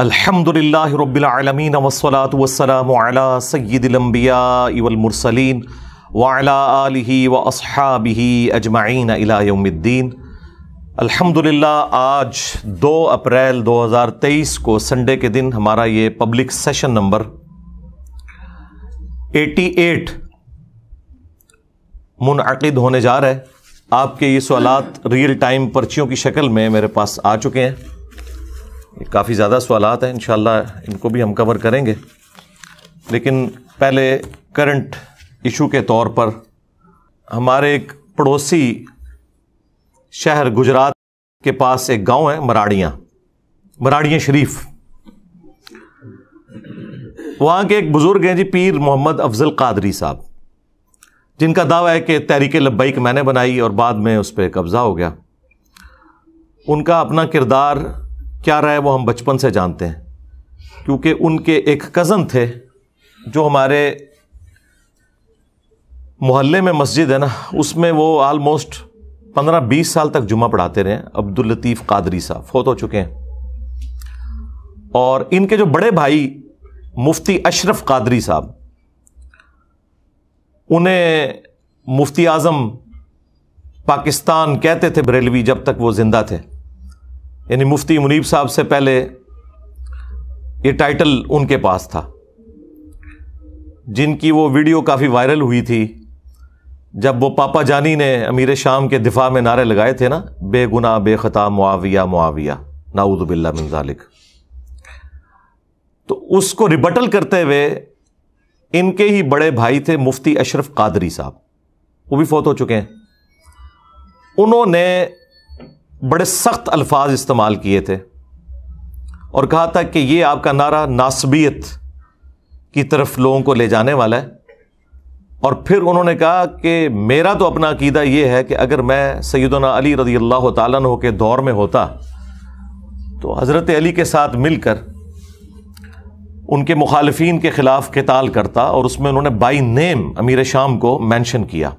अलहमदिल्लाबीआलमीन वसलात वसलाम सैदिलम्बिया इवलमरसलिन वाला व असहाबी अजमाइन अलाउमद्दीन अल्हम्दुलिल्लाह आज 2 अप्रैल 2023 को संडे के दिन हमारा ये पब्लिक सेशन नंबर 88 मुनद होने जा रहा है आपके ये सवाल रियल टाइम पर्चियों की शक्ल में मेरे पास आ चुके हैं काफ़ी ज़्यादा सवाल हैं इन इनको भी हम कवर करेंगे लेकिन पहले करंट इशू के तौर पर हमारे एक पड़ोसी शहर गुजरात के पास एक गांव है मराड़ियाँ मराड़ियाँ शरीफ वहाँ के एक बुज़ुर्ग हैं जी पीर मोहम्मद अफजल कादरी साहब जिनका दावा है कि तहरीक लब्बैक मैंने बनाई और बाद में उस पर कब्ज़ा हो गया उनका अपना किरदार क्या रहा है वो हम बचपन से जानते हैं क्योंकि उनके एक कज़न थे जो हमारे मोहल्ले में मस्जिद है ना उसमें वो आलमोस्ट पंद्रह बीस साल तक जुमा पढ़ाते रहे अब्दुल लतीफ़ कादरी साहब फोत हो चुके हैं और इनके जो बड़े भाई मुफ्ती अशरफ कादरी साहब उन्हें मुफ्ती आज़म पाकिस्तान कहते थे बरेलवी जब तक वो ज़िंदा थे यानी मुफ्ती मुनीब साहब से पहले ये टाइटल उनके पास था जिनकी वो वीडियो काफ़ी वायरल हुई थी जब वो पापा जानी ने अमीर शाम के दिफा में नारे लगाए थे ना बेगुना बेखता मुआविया मुआविया नाऊदबिल्ला मिनजालिक तो उसको रिबटल करते हुए इनके ही बड़े भाई थे मुफ्ती अशरफ कादरी साहब वो भी फोत हो चुके हैं उन्होंने बड़े सख्त अल्फाज इस्तेमाल किए थे और कहा था कि ये आपका नारा नासबियत की तरफ लोगों को ले जाने वाला है और फिर उन्होंने कहा कि मेरा तो अपना अकीदा ये है कि अगर मैं सैदाना अली रदी अल्लाह तु के दौर में होता तो हज़रत अली के साथ मिलकर उनके मुखालफी के ख़िलाफ़ कताल करता और उसमें उन्होंने बाई नेम अमीर शाम को मैंशन किया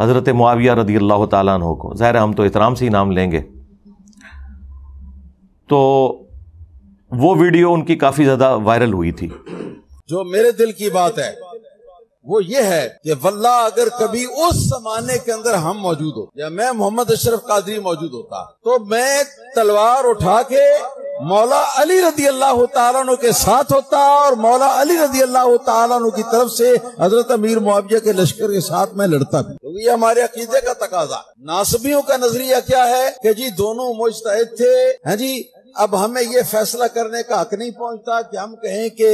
हज़रत मुआविया रदी अल्लाह तु को ज़ाहिर हम तो इतराम से ही नाम लेंगे तो वो वीडियो उनकी काफ़ी ज़्यादा वायरल हुई थी जो मेरे दिल की बात है वो ये है कि वल्ला अगर कभी उस जमाने के अंदर हम मौजूद हो या मैं मोहम्मद अशरफ कादरी मौजूद होता तो मैं तलवार उठा के मौला अली रदी अल्लाह तु के साथ होता और मौला अली रदी अल्लाह तु की तरफ से हजरत अमीर मुआवजा के लश्कर के साथ में लड़ता भी तो ये हमारे अकीदे का तकाजा नासबियों का नजरिया क्या है कि जी दोनों मुस्त थे हैं जी अब हमें ये फैसला करने का हक नहीं पहुंचता कि हम कहें कि,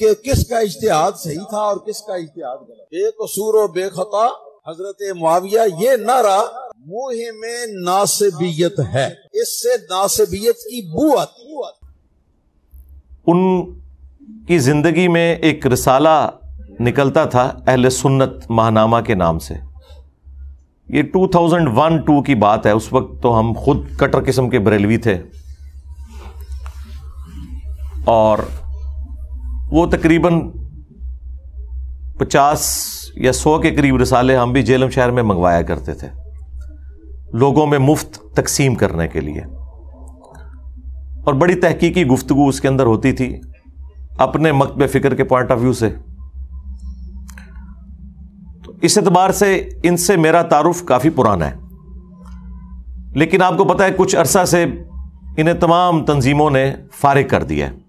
कि किसका इश्तेहाद सही था और किसका इश्तेहाद गलत बेकसूर और बेखता हजरत मुआविया ये नारा मुहे में नासबियत है इससे नासबियत की बुआत उन की जिंदगी में एक रिसाला निकलता था अहल सुन्नत माहनामा के नाम से ये 2001-2 की बात है उस वक्त तो हम खुद कटर किस्म के बरेलवी थे और वो तकरीबन 50 या 100 के करीब रिसाले हम भी जेलम शहर में मंगवाया करते थे लोगों में मुफ्त तकसीम करने के लिए और बड़ी तहकीकी गुफ्तु उसके अंदर होती थी अपने मकब फ़िक्र के पॉइंट ऑफ व्यू से तो इस एतबार से इनसे मेरा तारुफ काफ़ी पुराना है लेकिन आपको पता है कुछ अरसा से इन्हें तमाम तंजीमों ने फारग कर दिया है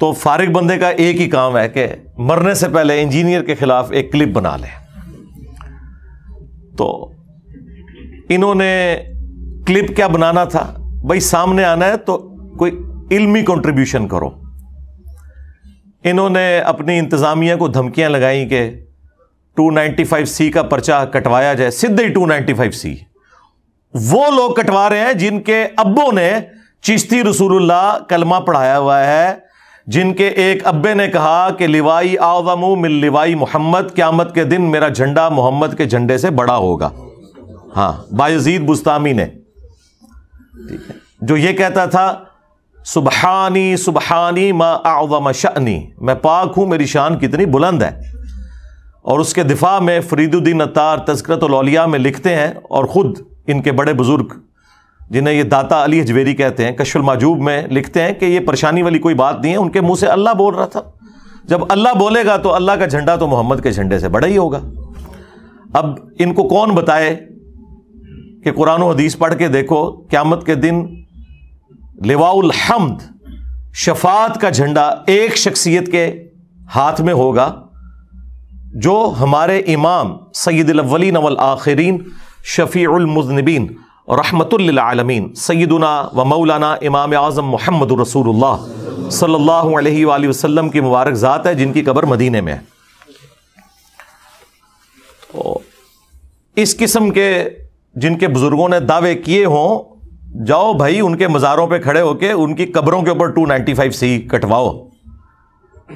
तो फारग बंदे का एक ही काम है कि मरने से पहले इंजीनियर के खिलाफ एक क्लिप बना ले तो इन्होंने क्लिप क्या बनाना था भाई सामने आना है तो कोई इल्मी कंट्रीब्यूशन करो इन्होंने अपनी इंतज़ामिया को धमकियां लगाई कि 295 सी का पर्चा कटवाया जाए सिद्ध ही 295 सी वो लोग कटवा रहे हैं जिनके अब्बों ने चिश्ती रसूलुल्लाह कलमा पढ़ाया हुआ है जिनके एक अब्बे ने कहा कि लिवाई आवामू मिल लिवाई मोहम्मद क्यामत के दिन मेरा झंडा मोहम्मद के झंडे से बड़ा होगा हाँ बायजीद बुस्तामी ने ठीक है जो ये कहता था सुबहानी सुबहानी मा आवा शनी मैं पाक हूँ मेरी शान कितनी बुलंद है और उसके दिफा में फरीदुद्दीन अतार तस्करत लौलिया में लिखते हैं और ख़ुद इनके बड़े बुज़ुर्ग जिन्हें ये दाता अली हजवेरी कहते हैं कशुल माजूब में लिखते हैं कि ये परेशानी वाली कोई बात नहीं है उनके मुंह से अल्लाह बोल रहा था जब अल्लाह बोलेगा तो अल्लाह का झंडा तो मोहम्मद के झंडे से बड़ा ही होगा अब इनको कौन बताए कि कुरान हदीस पढ़ के देखो क्यामत के दिन लिवाउल हमद शफात का झंडा एक शख्सियत के हाथ में होगा जो हमारे इमाम सैदलवलिन अवल आखिरीन शफ़ीमजनबीन रहमतुल्लामीन सैदना व मौलाना इमाम आज़म मोहम्मद रसूल सल्ला वसम की मुबारक ज़ात है जिनकी कबर मदीने में है तो इस किस्म के जिनके बुजुर्गों ने दावे किए हों जाओ भाई उनके मज़ारों पे खड़े होके उनकी कब्रों के ऊपर 295 सी कटवाओ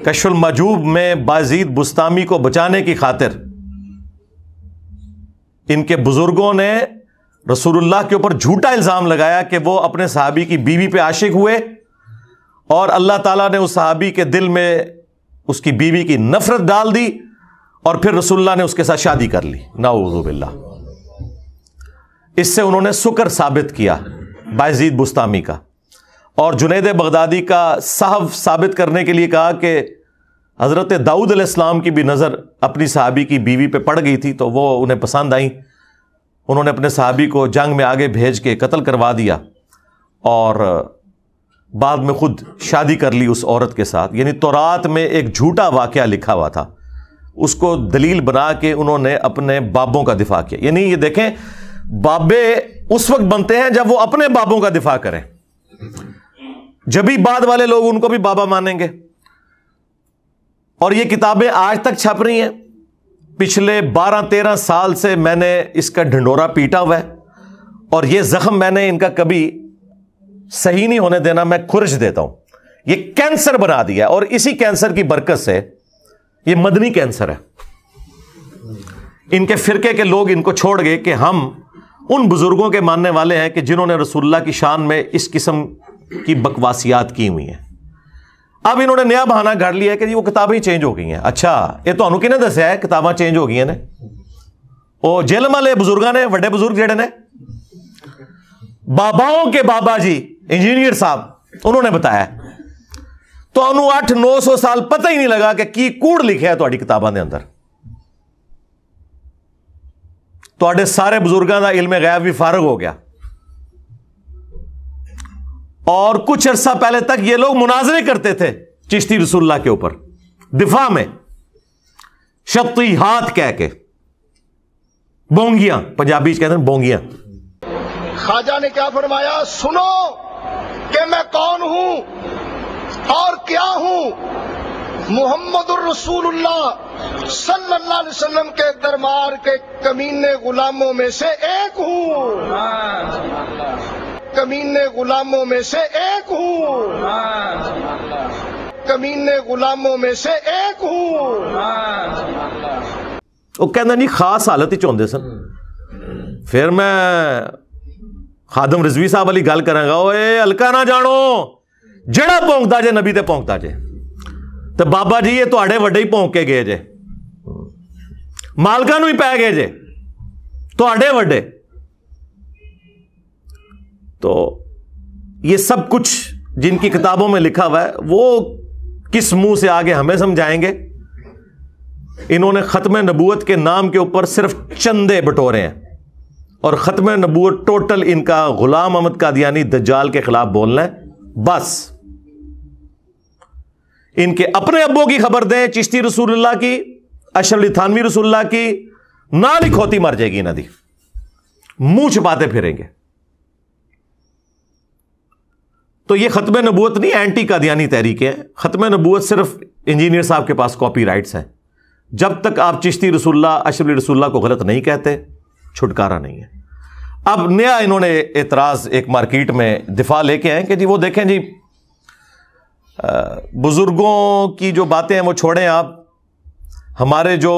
कशुल मजूब में बाजीद बुस्तामी को बचाने की खातिर इनके बुजुर्गों ने रसूलुल्लाह के ऊपर झूठा इल्ज़ाम लगाया कि वो अपने सहाबी की बीवी पे आशिक हुए और अल्लाह ताला ने उस सहाबी के दिल में उसकी बीवी की नफरत डाल दी और फिर रसुल्ला ने उसके साथ शादी कर ली नाउजुबिल्ला इससे उन्होंने शुक्र साबित किया बायजीद बुस्तामी का और जुनेद बगदादी का साहब साबित करने के लिए कहा कि हज़रत दाऊद अलैहिस्सलाम की भी नज़र अपनी साहबी की बीवी पर पड़ गई थी तो वो उन्हें पसंद आई उन्होंने अपने साहबी को जंग में आगे भेज के कत्ल करवा दिया और बाद में खुद शादी कर ली उस औरत के साथ यानी तोरात में एक झूठा वाक़ लिखा हुआ था उसको दलील बना के उन्होंने अपने बाबों का दिफा किया यानी ये देखें बाबे उस वक्त बनते हैं जब वो अपने बाबों का दिफा करें जब ही बाद वाले लोग उनको भी बाबा मानेंगे और ये किताबें आज तक छप रही हैं पिछले 12-13 साल से मैंने इसका ढंडोरा पीटा हुआ है और ये जख्म मैंने इनका कभी सही नहीं होने देना मैं खुरश देता हूं ये कैंसर बना दिया और इसी कैंसर की बरकत से ये मदनी कैंसर है इनके फिरके के लोग इनको छोड़ गए कि हम उन बुज़ुर्गों के मानने वाले हैं कि जिन्होंने रसुल्ला की शान में इस किस्म की बकवासियात की हुई हैं अब इन्होंने नया बहाना घर लिया है कि वो किताबें ही चेंज हो गई हैं अच्छा ये तो कि दसिया है किताबें चेंज हो गई ने ओ ਜਿਲਮ ਵਾਲੇ बुजुर्ग ने ਵੱਡੇ बुजुर्ग ਜਿਹੜੇ ने बाबाओं के बाबा जी इंजीनियर साहब उन्होंने बताया तो नौ सौ साल पता ही नहीं लगा कि की कूड़ लिखे है थोड़ी किताबों के अंदर ਤੁਹਾਡੇ ਸਾਰੇ ਬਜ਼ੁਰਗਾਂ ਦਾ ਇਲਮ ਗੈਬ ਵੀ ਫਾਰਗ हो गया और कुछ अरसा पहले तक ये लोग मुनाजरे करते थे चिश्ती रसुल्ला के ऊपर दिफा में शक्ति हाथ कह के बोंगियां पंजाबी कहते हैं बोंगियां खाजा ने क्या फरमाया सुनो कि मैं कौन हूं और क्या हूं मोहम्मद सल्लाम के दरबार के कमीने गुलामों में से एक हूँ कमीने गुलामों में से एक हूँ कमीने गुलामों में से एक हूँ कहना नहीं खास हालत ही चाहते सर फिर मैं खादम रिजवी साहब वाली गल करा ओए अलका ना जाो जड़ा पौकता जे नबी तो पौकता जे तो बाबा जी ये ਇਹ तो ਵੱਡੇ ਹੀ ਭੌਂਕ ਕੇ गए जे मालकान ਨੂੰ पै गए जे ਜੇ ਤੁਹਾਡੇ ਵੱਡੇ तो ये सब कुछ जिनकी किताबों में लिखा हुआ है वो किस मुंह से आगे हमें समझाएंगे इन्होंने ख़त्म नबूत के नाम के ऊपर सिर्फ चंदे बटोरे हैं और ख़त्म नबूत टोटल इनका गुलाम अहमद कादियानी दज्जाल के ख़िलाफ़ बोलना है बस इनके अपने अब्बों की खबर दें चिश्ती रसूल्ला की अशरली थानवी रसुल्ला की ना लिखोती मर जाएगी नदी मुंह छुपाते फिरेंगे तो ये खत्म नबूत नहीं एंटी कादियानी तहरीक है खत्म नबूत सिर्फ इंजीनियर साहब के पास कॉपी राइट्स हैं जब तक आप चिश्ती रसुल्ला अशरली रसुल्ला को गलत नहीं कहते छुटकारा नहीं है अब नया इन्होंने एतराज़ एक मार्केट में दिफा लेके आए कि जी वो देखें जी बुज़ुर्गों की जो बातें हैं वो छोड़ें आप हमारे जो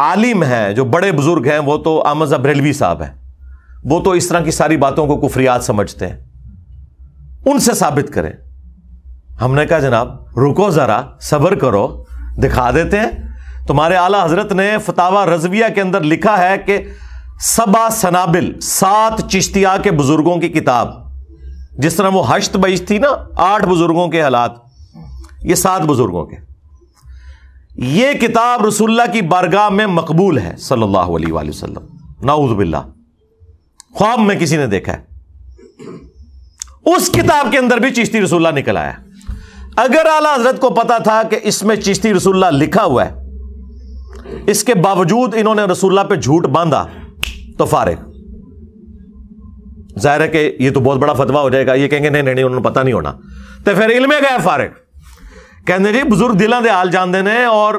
आलिम हैं जो बड़े बुज़ुर्ग हैं वो तो आमद बरेलवी साहब हैं वो तो इस तरह की सारी बातों को कुफरियात समझते हैं उनसे साबित करें हमने कहा जनाब रुको ज़रा सब्र करो दिखा देते हैं तुम्हारे आला हजरत ने फतावा रजविया के अंदर लिखा है कि सबा सनाबिल सात चिश्तिया के बुज़ुर्गों की किताब जिस तरह वो हश्त बईश थी ना आठ बुज़ुर्गों के हालात ये सात बुजुर्गों के ये किताब रसुल्ला की बारगाह में मकबूल है सल्लल्लाहु अलैहि वसल्लम नाउजबिल्ला ख्वाब में किसी ने देखा है उस किताब के अंदर भी चिश्ती रसुल्ला निकल आया अगर आला हजरत को पता था कि इसमें चिश्ती रसुल्ला लिखा हुआ है इसके बावजूद इन्होंने रसुल्ला पर झूठ बांधा तो फारिग जाहिर है कि ये तो बहुत बड़ा फतवा हो जाएगा यह कहेंगे नहीं नहीं उन्होंने पता नहीं होना तो फिर इल्म गया फारिग कहते जी बुजुर्ग दिला दे हाल जानते हैं और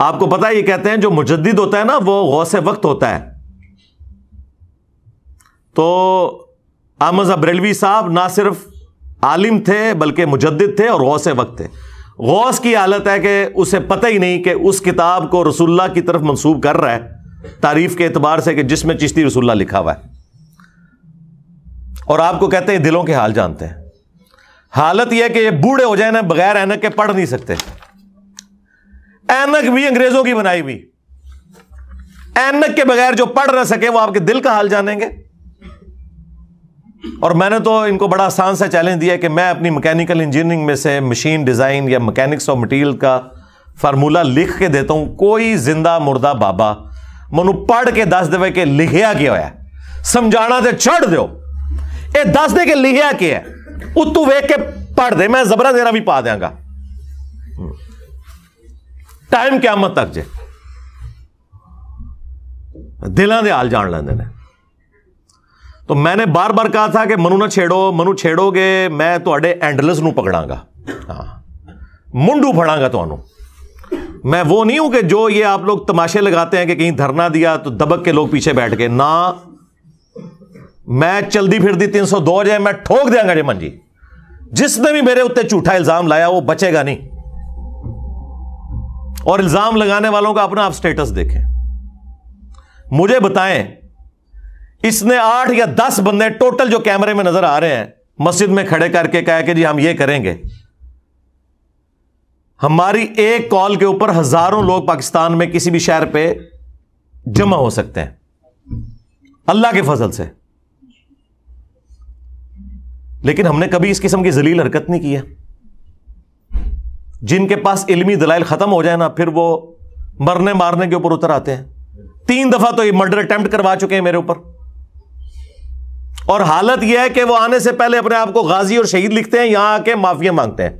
आपको पता ये कहते हैं जो मुजद्द होता है ना वो गौ से वक्त होता है तो आमद अब्रेलवी साहब ना सिर्फ आलिम थे बल्कि मुजद थे और गौ से वक्त थे गौस की हालत है कि उसे पता ही नहीं कि उस किताब को रसुल्ला की तरफ मनसूब कर रहा है तारीफ के एतबार से कि जिसमें चिश्ती रसुल्ला लिखा हुआ है और आपको कहते हैं दिलों के हाल जानते हैं हालत यह कि ये बूढ़े हो जाए ना बगैर एनक के पढ़ नहीं सकते ऐनक भी अंग्रेजों की बनाई हुई एनक के बगैर जो पढ़ ना सके वो आपके दिल का हाल जानेंगे और मैंने तो इनको बड़ा आसान सा चैलेंज दिया कि मैं अपनी मैकेनिकल इंजीनियरिंग में से मशीन डिज़ाइन या मैकेनिक्स ऑफ मटीरियल का फार्मूला लिख के देता हूं कोई जिंदा मुर्दा बाबा मनु पढ़ के दस देवे के लिखिया क्या होया समझाना तो छोड़ दो ये दस दे के लिखिया क्या है ਉਹ वेख के पढ़ दे मैं जबरा देना भी पा देंगा टाइम क्या मत तक जे दिलों के हाल जान लेंगे तो मैंने बार बार कहा था कि मनु ना छेड़ो मनु छेड़ोगे मैं थोड़े तो एंडलस न पकड़ांगा हाँ मुंडू फड़ांगा तो मैं वो नहीं हूं कि जो ये आप लोग तमाशे लगाते हैं कि कहीं धरना दिया तो दबक के लोग पीछे बैठ गए ना मैं फिर दी तीन सौ दो ਮੈਂ मैं ठोक देंगे ਜੀ जी जिसने भी मेरे उत्ते झूठा इल्जाम लाया वो बचेगा नहीं और इल्जाम लगाने वालों का अपना आप स्टेटस देखें मुझे बताएं इसने आठ या दस बंदे टोटल जो कैमरे में नजर आ रहे हैं मस्जिद में खड़े करके कहा कि जी हम ये करेंगे हमारी एक कॉल के ऊपर हजारों लोग पाकिस्तान में किसी भी शहर पे जमा हो सकते हैं अल्लाह के फजल से लेकिन हमने कभी इस किस्म की जलील हरकत नहीं की है जिनके पास इलमी दलाइल ख़त्म हो जाए ना फिर वो मरने मारने के ऊपर उतर आते हैं तीन दफ़ा तो ये मर्डर अटैम्प्ट करवा चुके हैं मेरे ऊपर और हालत यह है कि वो आने से पहले अपने आप को गाजी और शहीद लिखते हैं यहां आके माफिया मांगते हैं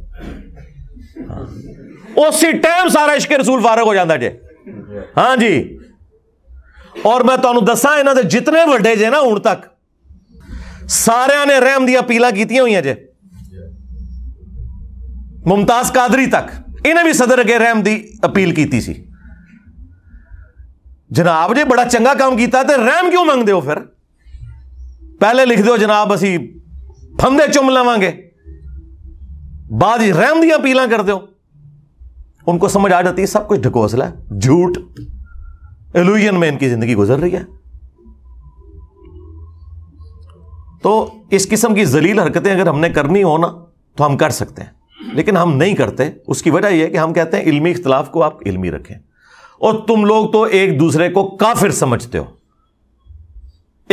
उसी टाइम सारा इश्क रसूल फारग हो जाता जे हाँ जी और मैं तुम्हें तो दसा इन्होंने तो जितने वे जे ना हूं तक ਸਾਰਿਆਂ ਨੇ ਰਹਿਮ ਦੀਆਂ ਪੀਲਾ ਕੀਤੀਆਂ ਹੋਈਆਂ ਜੇ ਮੁਮਤਾਜ਼ ਕਾਦਰੀ ਤੱਕ ਇਹਨੇ ਵੀ ਸਦਰ ਅਗੇ ਰਹਿਮ ਦੀ ਅਪੀਲ ਕੀਤੀ ਸੀ ਜਨਾਬ ਜੇ ਬੜਾ ਚੰਗਾ ਕੰਮ ਕੀਤਾ ਤੇ ਰਹਿਮ ਕਿਉਂ ਮੰਗਦੇ ਹੋ ਫਿਰ ਪਹਿਲੇ ਲਿਖ ਦਿਓ ਜਨਾਬ ਅਸੀਂ ਫੰਦੇ ਚੁੰਮ ਲਵਾਂਗੇ बाद ही रैम दिया पीला कर दो उनको समझ आ जाती है सब कुछ ढकोसला झूठ एलुजन में इनकी जिंदगी गुजर रही है तो इस किस्म की जलील हरकतें अगर हमने करनी हो ना तो हम कर सकते हैं लेकिन हम नहीं करते उसकी वजह यह है कि हम कहते हैं इल्मी इख्तलाफ को आप इल्मी रखें और तुम लोग तो एक दूसरे को काफिर समझते हो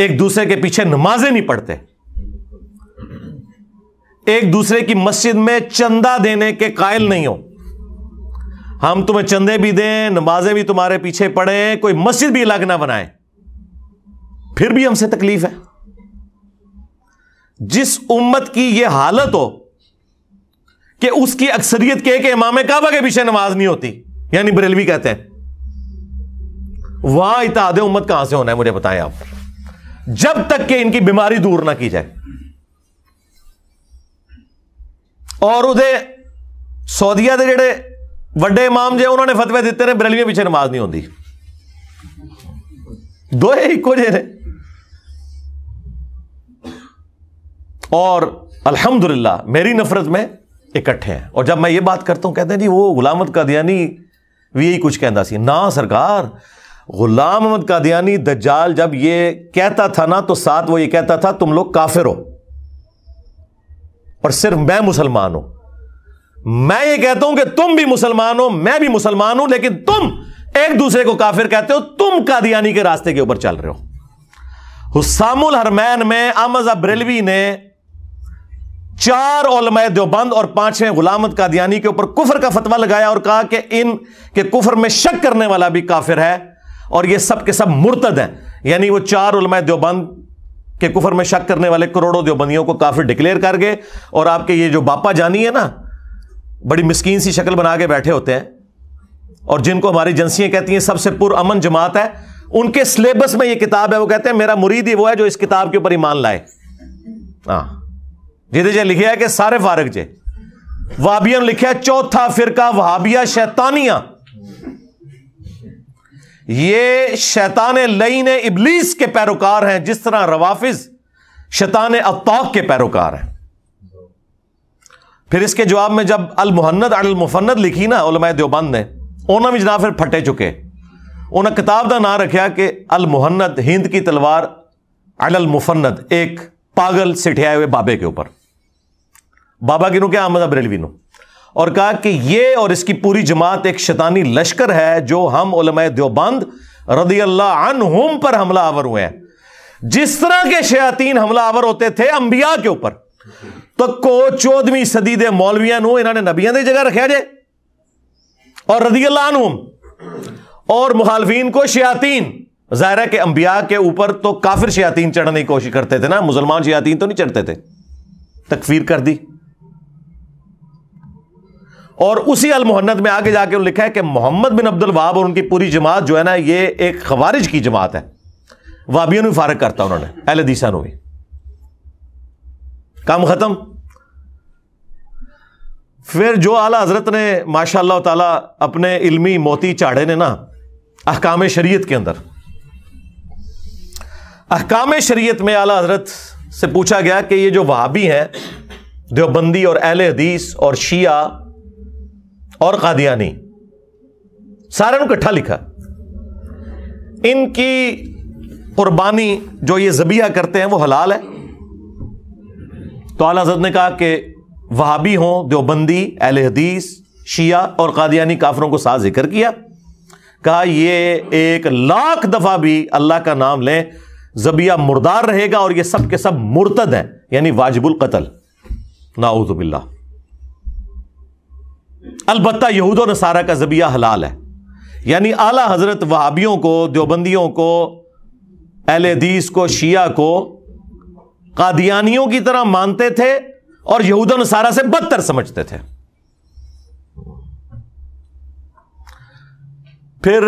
एक दूसरे के पीछे नमाजें नहीं पढ़ते एक दूसरे की मस्जिद में चंदा देने के कायल नहीं हो हम तुम्हें चंदे भी दें नमाजें भी तुम्हारे पीछे पढ़े कोई मस्जिद भी अलग ना बनाए फिर भी हमसे तकलीफ है जिस उम्मत की यह हालत हो कि उसकी अक्सरियत के कि इमाम काबा के पीछे नमाज नहीं होती यानी बरेलवी कहते हैं वहां इताद उम्मत कहां से होना है मुझे बताएं आप जब तक कि इनकी बीमारी दूर ना की जाए और उधर सऊदिया के जोड़े वे इमाम जो उन्होंने फतवे दिते ने बरेलवी पीछे नमाज नहीं होती दो इको जे ने और अल्हम्दुलिल्लाह मेरी नफरत में इकट्ठे हैं और जब मैं ये बात करता हूँ कहते हैं जी वो गुलाम अहमद कादियानी भी यही कुछ कहता सी ना सरकार गुलाम अहमद कादियानी दज्जाल जब ये कहता था ना तो साथ वो ये कहता था तुम लोग काफिर हो और सिर्फ मैं मुसलमान हूं मैं ये कहता हूं कि तुम भी मुसलमान हो मैं भी मुसलमान हूं लेकिन तुम एक दूसरे को काफिर कहते हो तुम कादियानी के रास्ते के ऊपर चल रहे हो हुसामुल हरमैन में अमज अब्रेलवी ने चार ओलमय देवबंद और पांचवें गुलामत कादियानी के ऊपर कुफर का फतवा लगाया और कहा कि इन के कुफर में शक करने वाला भी काफिर है और ये सब के सब मुर्तद हैं यानी वो चार उलमय देवबंद के कुफर में शक करने वाले करोड़ों देवबंदियों को काफिर डिक्लेयर कर गए और आपके ये जो बापा जानी है ना बड़ी मिस्कीन सी शक्ल बना के बैठे होते हैं और जिनको हमारी एजेंसियां कहती हैं सबसे पुरअमन जमात है उनके सिलेबस में ये किताब है वो कहते हैं मेरा मुरीद ही वो है जो इस किताब के ऊपर ईमान लाए हाँ ਜਿਹਦੇ 'ਚ ਲਿਖਿਆ कि सारे ਫਾਰਗ जे वाबिया ਨੂੰ लिखे चौथा फिरका ਵਹਾਬੀਆ शैतानिया ये शैतान लईन इबलीस के पैरोकार हैं जिस तरह रवाफिज शैतान अताक के पैरोकार हैं फिर इसके जवाब में जब अल अलमुहन्नद अलमुफन्नद लिखी ना उलमाए देवबंद ने उन्होंने भी जनाब फिर फटे चुके उन्हें किताब का ना रखा कि अल अलमुहन्नद हिंद की तलवार मुफन्नद एक पागल आए हुए बाबे के ऊपर बाबा गिनू क्या अहमद नो और कहा कि ये और इसकी पूरी जमात एक शैतानी लश्कर है जो हम उलम देवबंद रदी अल्लाह होम पर हमला आवर हुए हैं जिस तरह के शयातीन हमला आवर होते थे अंबिया के ऊपर तो को चौदहवीं सदी दे मौलविया इन्होंने नबिया की जगह रखा जे और रदी अल्लाह होम और मुखालफीन को शयातीन ज़ाहिर है कि अंबिया के ऊपर तो काफिर शयातीन चढ़ने की कोशिश करते थे ना मुसलमान शयातीन तो नहीं चढ़ते थे तकफीर कर दी और उसी अलमोहन्नत में आगे जाके लिखा है कि मोहम्मद बिन अब्दुल वहाब और उनकी पूरी जमात जो है ना ये एक खबारिज की जमात है वाबियों भी फारक करता उन्होंने अहल दीसा ने काम खत्म फिर जो आला हजरत ने माशा ताला अपने इलमी मोती चाढ़े ने ना अहकाम शरीयत के अंदर अहकाम शरीयत में आला हजरत से पूछा गया कि ये जो वहाबी हैं देवबंदी और अहल हदीस और शिया और कादियानी सारे इकट्ठा लिखा इनकी कुर्बानी जो ये जबिया करते हैं वो हलाल है तो आला हजरत ने कहा कि वहाबी हों देवबंदी अहल हदीस शिया और कादियानी काफरों को साथ जिक्र किया कहा ये एक लाख दफा भी अल्लाह का नाम लें जबिया मुर्दार रहेगा और ये सब के सब मुर्तद है यानी वाजिबुल कतल नाउजुबिल्ला अलबत् यहूद नसारा का जबिया हलाल है यानी आला हजरत वहाबियों को देवबंदियों को एलदीस को शिया को कादियानियों की तरह मानते थे और यहूद नसारा से बदतर समझते थे फिर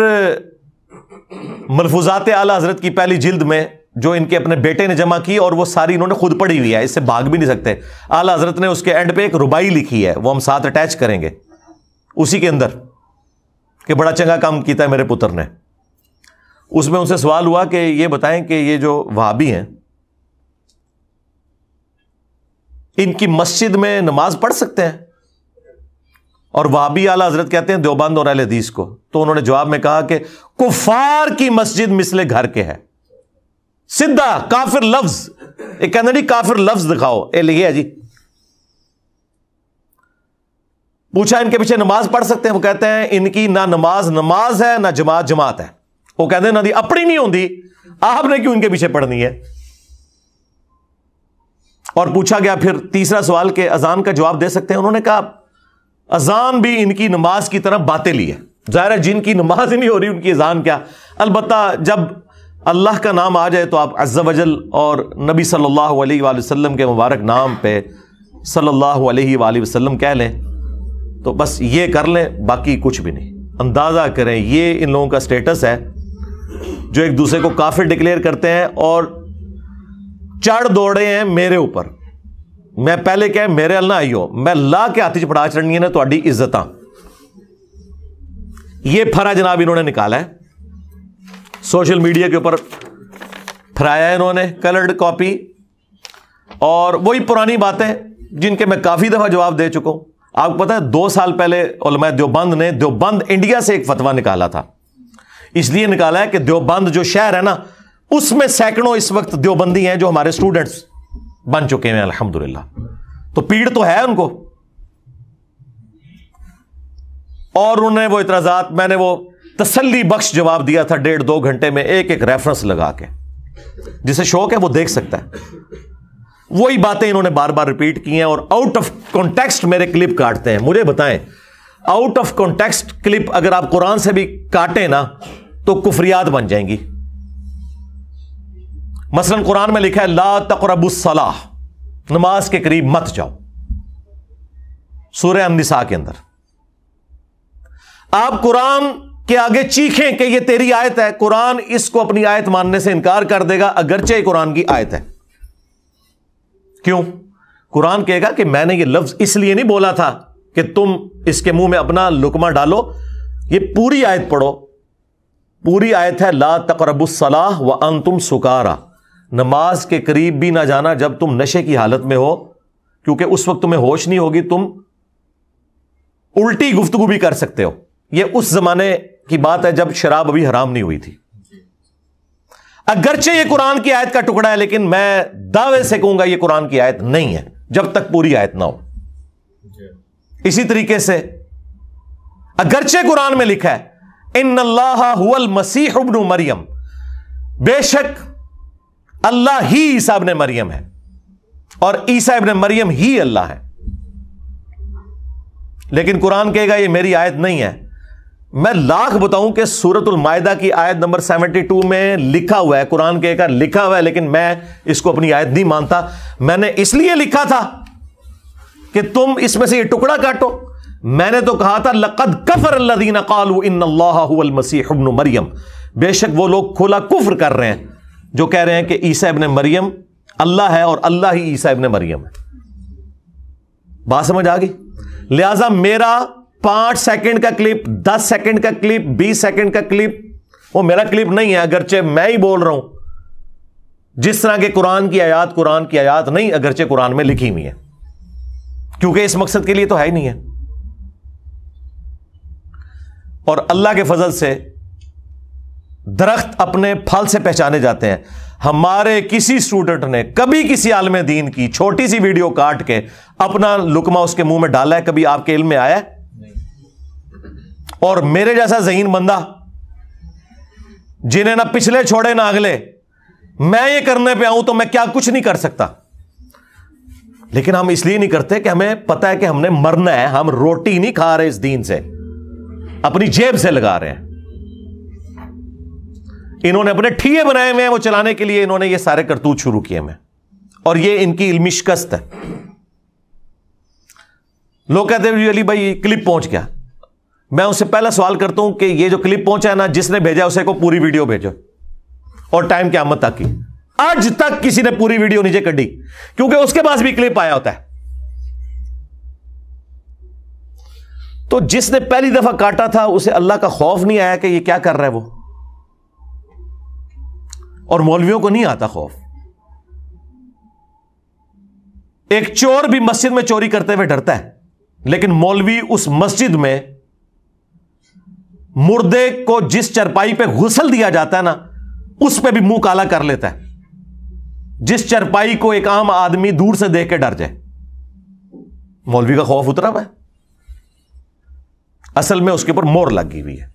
मलफूजात आला हजरत की पहली जिल्द में जो इनके अपने बेटे ने जमा की और वो सारी इन्होंने खुद पढ़ी हुई है इससे भाग भी नहीं सकते आला हजरत ने उसके एंड पे एक रुबाई लिखी है वो हम साथ अटैच करेंगे उसी के अंदर कि बड़ा चंगा काम किया है मेरे पुत्र ने उसमें उनसे सवाल हुआ कि ये बताएं कि ये जो वहाबी हैं इनकी मस्जिद में नमाज पढ़ सकते हैं और वाबी आला हजरत कहते हैं देवबंद और अल को तो उन्होंने जवाब में कहा कि कुफार की मस्जिद मिसले घर के है सीधा काफिर लफ्ज एक कहना जी काफिर लफ्ज दिखाओ ये लिखे जी पूछा इनके पीछे नमाज पढ़ सकते हैं वो कहते हैं इनकी ना नमाज नमाज है ना जमात जमात है वो कहते हैं ना दी अपनी नहीं होती आपने क्यों इनके पीछे पढ़नी है और पूछा गया फिर तीसरा सवाल के अजान का जवाब दे सकते हैं उन्होंने कहा अजान भी इनकी नमाज की तरफ बातें ली है जाहिर है जिनकी नमाज ही नहीं हो रही उनकी अजान क्या अलबत्ता जब अल्लाह का नाम आ जाए तो आप वजल और नबी सल्लल्लाहु अलैहि वसल्लम के मुबारक नाम पे सल्लल्लाहु अलैहि वसल्लम कह लें तो बस ये कर लें बाकी कुछ भी नहीं अंदाज़ा करें ये इन लोगों का स्टेटस है जो एक दूसरे को काफिर डिक्लेयर करते हैं और चढ़ दौड़े हैं मेरे ऊपर मैं पहले कह मेरे अल ना मैं ला के हाथी पढ़ा चढ़नी है ना थोड़ी तो इज्जत ये फरा जनाब इन्होंने निकाला है सोशल मीडिया के ऊपर फैलाया इन्होंने कलर्ड कॉपी और वही पुरानी बातें जिनके मैं काफ़ी दफ़ा जवाब दे चुका हूं आपको पता है दो साल पहले उलमा देवबंद ने देवबंद इंडिया से एक फतवा निकाला था इसलिए निकाला है कि देवबंद जो शहर है ना उसमें सैकड़ों इस वक्त देवबंदी हैं जो हमारे स्टूडेंट्स बन चुके हैं अल्हम्दुलिल्लाह तो पीड़ तो है उनको और उन्होंने वो इतराजात मैंने वो तसल्ली बख्श जवाब दिया था डेढ़ दो घंटे में एक एक रेफरेंस लगा के जिसे शौक है वो देख सकता है वही बातें इन्होंने बार बार रिपीट की हैं और आउट ऑफ कॉन्टेक्स्ट मेरे क्लिप काटते हैं मुझे बताएं आउट ऑफ कॉन्टेक्स्ट क्लिप अगर आप कुरान से भी काटें ना तो कुफरियात बन जाएंगी मसलन कुरान में लिखा है ला तकरबुसलाह नमाज के करीब मत जाओ सूर्य अमनिसा के अंदर आप कुरान कि आगे चीखें कि ये तेरी आयत है कुरान इसको अपनी आयत मानने से इनकार कर देगा अगरचे कुरान की आयत है क्यों कुरान कहेगा कि मैंने ये लफ्ज इसलिए नहीं बोला था कि तुम इसके मुंह में अपना लुकमा डालो ये पूरी आयत पढ़ो पूरी आयत है ला तकरबुसलाह व अन तुम सुकारा नमाज के करीब भी ना जाना जब तुम नशे की हालत में हो क्योंकि उस वक्त तुम्हें होश नहीं होगी तुम उल्टी गुफ्तगु भी कर सकते हो यह उस जमाने की बात है जब शराब अभी हराम नहीं हुई थी अगरचे ये कुरान की आयत का टुकड़ा है लेकिन मैं दावे से कहूंगा ये कुरान की आयत नहीं है जब तक पूरी आयत ना हो इसी तरीके से अगरचे कुरान में लिखा है इन अल्लाह मसीह मरियम बेशक अल्लाह ही ईसा इबन मरियम है और ईसा इबन मरियम ही अल्लाह है लेकिन कुरान कहेगा ये मेरी आयत नहीं है मैं लाख बताऊं कि सूरतुल मायदा की आयत नंबर सेवेंटी टू में लिखा हुआ है कुरान के का लिखा हुआ है लेकिन मैं इसको अपनी आयत नहीं मानता मैंने इसलिए लिखा था कि तुम इसमें से ये टुकड़ा काटो मैंने तो कहा था लकद कफर अल्लादीन मरियम बेशक वो लोग खोला कुफर कर रहे हैं जो कह रहे हैं कि ईसा ने मरियम अल्लाह है और अल्लाह ही ईसा ने मरियम है बात समझ आ गई लिहाजा मेरा पांच सेकंड का क्लिप दस सेकंड का क्लिप बीस सेकंड का क्लिप वो मेरा क्लिप नहीं है अगरचे मैं ही बोल रहा हूं जिस तरह के कुरान की आयात कुरान की आयात नहीं अगरचे कुरान में लिखी हुई है क्योंकि इस मकसद के लिए तो है ही नहीं है और अल्लाह के फजल से दरख्त अपने फल से पहचाने जाते हैं हमारे किसी स्टूडेंट ने कभी किसी आलम दीन की छोटी सी वीडियो काट के अपना लुकमा उसके मुंह में डाला है कभी आपके इल्म में आया है और मेरे जैसा जहीन बंदा जिन्हें ना पिछले छोड़े ना अगले मैं ये करने पे आऊं तो मैं क्या कुछ नहीं कर सकता लेकिन हम इसलिए नहीं करते कि हमें पता है कि हमने मरना है हम रोटी नहीं खा रहे इस दीन से अपनी जेब से लगा रहे हैं इन्होंने अपने ठीए बनाए हुए हैं वो चलाने के लिए इन्होंने ये सारे करतूत शुरू किए हैं और ये इनकी इल्मी शिकस्त है लोग कहते हैं अली भाई क्लिप पहुंच गया मैं उससे पहला सवाल करता हूं कि ये जो क्लिप पहुंचा है ना जिसने भेजा उसे को पूरी वीडियो भेजो और टाइम क्या मत की आज तक किसी ने पूरी वीडियो नीचे कड़ी क्योंकि उसके पास भी क्लिप आया होता है तो जिसने पहली दफा काटा था उसे अल्लाह का खौफ नहीं आया कि ये क्या कर रहा है वो और मौलवियों को नहीं आता खौफ एक चोर भी मस्जिद में चोरी करते हुए डरता है लेकिन मौलवी उस मस्जिद में मुर्दे को जिस चरपाई पे घुसल दिया जाता है ना उस पे भी मुंह काला कर लेता है जिस चरपाई को एक आम आदमी दूर से देख के डर जाए मौलवी का खौफ उतरा हुआ असल में उसके ऊपर मोर लगी हुई है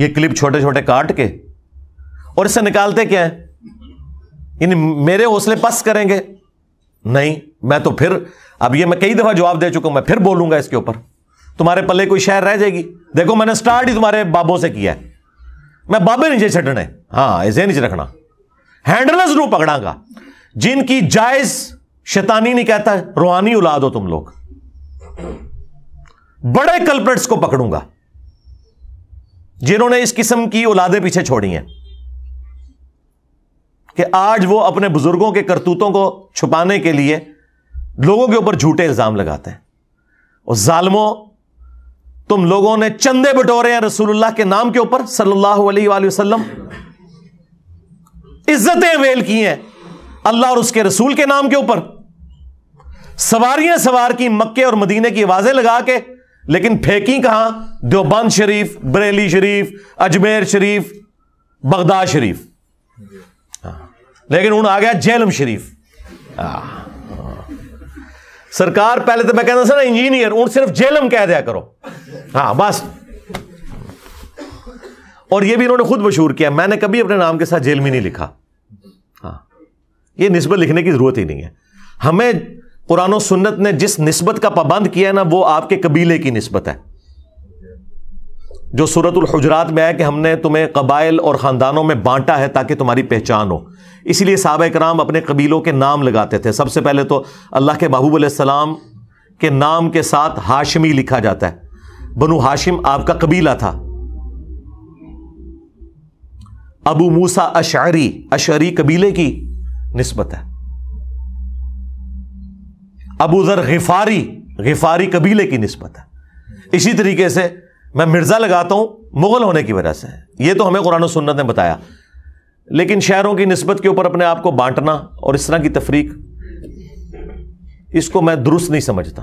ये क्लिप छोटे छोटे काट के और इससे निकालते क्या है इन मेरे हौसले पस करेंगे नहीं मैं तो फिर अब ये मैं कई दफा जवाब दे चुका हूं मैं फिर बोलूंगा इसके ऊपर तुम्हारे पल्ले कोई शहर रह जाएगी देखो मैंने स्टार्ट ही तुम्हारे बाबों से किया है मैं बाबे नीचे छटने हाँ इसे नीचे रखना हैंडलस रू पकड़ागा जिनकी जायज शैतानी नहीं कहता रूहानी औलाद हो तुम लोग बड़े कल्प्रेट्स को पकड़ूंगा जिन्होंने इस किस्म की औलादे पीछे छोड़ी हैं कि आज वो अपने बुजुर्गों के करतूतों को छुपाने के लिए लोगों के ऊपर झूठे इल्जाम लगाते हैं और जालमों तुम लोगों ने चंदे बटोरे हैं रसूलुल्लाह के नाम के ऊपर सल्लल्लाहु अलैहि वसल्लम इज्जतें वेल की हैं अल्लाह और उसके रसूल के नाम के ऊपर सवारियां सवार की मक्के और मदीने की आवाजें लगा के लेकिन फेंकी कहां देवबंद शरीफ बरेली शरीफ अजमेर शरीफ बगदाद शरीफ हाँ। लेकिन उन आ गया जेलम शरीफ हाँ। सरकार पहले तो मैं कहता सर इंजीनियर उन सिर्फ जेलम कह दिया करो हाँ बस और ये भी इन्होंने खुद मशहूर किया मैंने कभी अपने नाम के साथ जेलमी नहीं लिखा हाँ ये नस्बत लिखने की जरूरत ही नहीं है हमें कुरान सुन्नत ने जिस नस्बत का पाबंद किया है ना वो आपके कबीले की नस्बत है जो सूरत हजरात में आया कि हमने तुम्हें कबाइल और ख़ानदानों में बांटा है ताकि तुम्हारी पहचान हो इसीलिए साहब कराम अपने कबीलों के नाम लगाते थे सबसे पहले तो अल्लाह के महबूब आसमाम के नाम के साथ हाशमी लिखा जाता है बनु हाशिम आपका कबीला था अबू मूसा अशारी अशारी कबीले की नस्बत है अबू जर गिफारी गिफारी कबीले की नस्बत है इसी तरीके से मैं मिर्ज़ा लगाता हूँ मुग़ल होने की वजह से ये तो हमें कुरान सुन्नत ने बताया लेकिन शहरों की नस्बत के ऊपर अपने आप को बांटना और इस तरह की तफरीक इसको मैं दुरुस्त नहीं समझता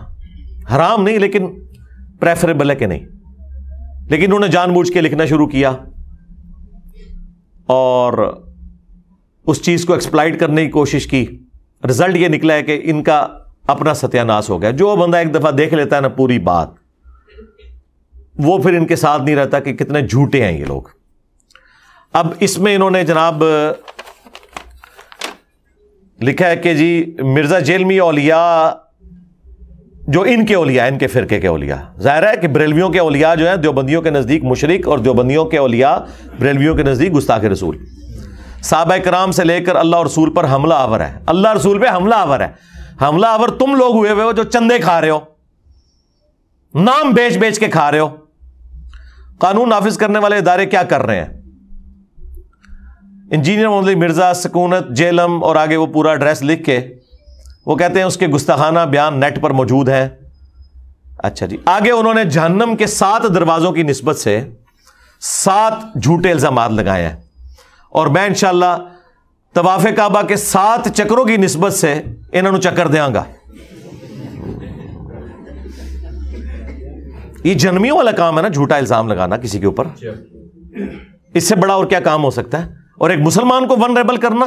हराम नहीं लेकिन प्रेफरेबल है कि नहीं लेकिन उन्होंने जानबूझ के लिखना शुरू किया और उस चीज़ को एक्सप्लाइट करने की कोशिश की रिजल्ट ये निकला है कि इनका अपना सत्यानाश हो गया जो बंदा एक दफ़ा देख लेता है ना पूरी बात वो फिर इनके साथ नहीं रहता कि कितने झूठे हैं ये लोग अब इसमें इन्होंने जनाब लिखा है कि जी मिर्ज़ा जेलमी ओलिया जो इनके ओलिया इनके फ़िरके के ओलिया ज़ाहिर है कि बरेलवियों के ओलिया जो है देवबंदियों के नज़दीक मुशरक और देवबंदियों के ओलिया बरेलवियों के नज़दीक गुस्ताख रसूल साहब कराम से लेकर अल्लाह रसूल पर हमला आवर है अल्लाह रसूल पर हमला आवर है हमला आवर तुम लोग हुए हुए हो जो चंदे खा रहे हो नाम बेच बेच के खा रहे हो कानून नाफिज करने वाले इदारे क्या कर रहे हैं इंजीनियर मोहम्मद मिर्ज़ा सकूनत जेलम और आगे वो पूरा एड्रेस लिख के वो कहते हैं उसके गुस्ताखाना बयान नेट पर मौजूद हैं अच्छा जी आगे उन्होंने जहन्नम के सात दरवाज़ों की नस्बत से सात झूठे इल्ज़ाम लगाए हैं और मैं इन तवाफ़ काबा के सात चक्रों की नस्बत से इन्होंने चक्कर देंगा ये जन्मियों वाला काम है ना झूठा इल्जाम लगाना किसी के ऊपर अच्छा। इससे बड़ा और क्या काम हो सकता है और एक मुसलमान को वनरेबल करना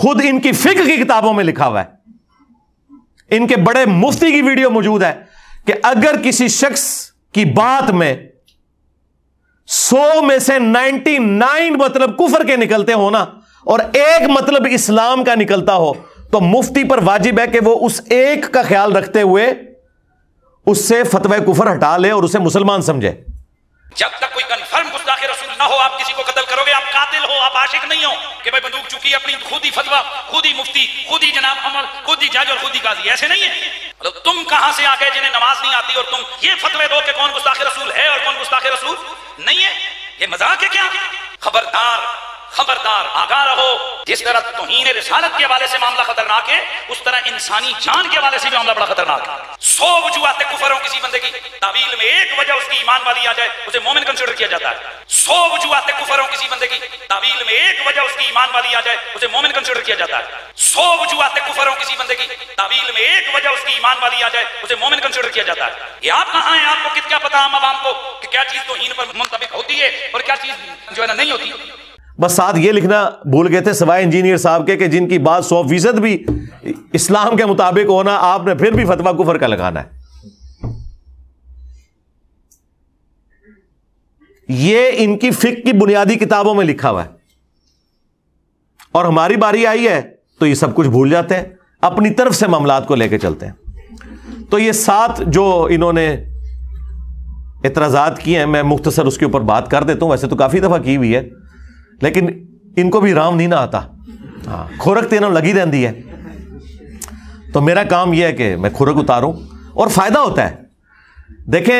खुद इनकी फिक्र की किताबों में लिखा हुआ है इनके बड़े मुफ्ती की वीडियो मौजूद है कि अगर किसी शख्स की बात में सौ में से नाइनटी नाइन मतलब कुफर के निकलते हो ना और एक मतलब इस्लाम का निकलता हो तो मुफ्ती पर वाजिब है कि वो उस एक का ख्याल रखते हुए उससे फतवा कुफर हटा ले और उसे मुसलमान समझे जब तक कोई कन्फर्म गुस्ताखे रसूल ना हो आप किसी को कत्ल करोगे आप कातिल हो आप आशिक नहीं हो कि भाई बंदूक चुकी अपनी खुद ही फतवा खुद ही मुफ्ती खुद ही जनाब अमर खुद ही जज और खुद ही गाजी ऐसे नहीं है मतलब तुम कहां से आ गए जिन्हें नमाज नहीं आती और तुम ये फतवे दो कि कौन गुस्ताखे रसूल है और कौन गुस्ताखे रसूल नहीं है ये मजाक है क्या खबरदार खबरदार आगा रहो जिस तरह तोहन रिसालत के वाले से मामला खतरनाक है उस तरह इंसानी जान के वाले से भी मामला बड़ा खतरनाक है सौ वजूहत कुफर हो किसी बंदे की तावील में एक वजह उसकी ईमान वाली आ जाए उसे मोमिन कंसिडर किया जाता है सौ वजूहत कुफर हो किसी बंदे की तावील में एक वजह उसकी ईमान वाली आ जाए उसे मोमिन कंसिडर किया जाता है सौ वजूहत कुफर हो किसी बंदे की तावील में एक वजह उसकी ईमान वाली आ जाए उसे मोमिन कंसिडर किया जाता है ये आप कहाँ हैं आपको कित क्या पता हम आवाम को कि क्या चीज तो पर मुंतबिक होती है और क्या चीज जो है ना नहीं होती बस साथ ये लिखना भूल गए थे सवाए इंजीनियर साहब के कि जिनकी बात सौ फीसद भी इस्लाम के मुताबिक होना आपने फिर भी फतवा को का लगाना है ये इनकी फिक की बुनियादी किताबों में लिखा हुआ है और हमारी बारी आई है तो ये सब कुछ भूल जाते हैं अपनी तरफ से मामलात को लेकर चलते हैं तो ये सात जो इन्होंने इतराजात किए हैं मैं मुख्तसर उसके ऊपर बात कर देता हूं वैसे तो काफी दफा की हुई है लेकिन इनको भी राम नहीं ना आता हाँ खुरक तो इन्होंने लगी रहती है तो मेरा काम यह है कि मैं खुरक उतारूं और फ़ायदा होता है देखें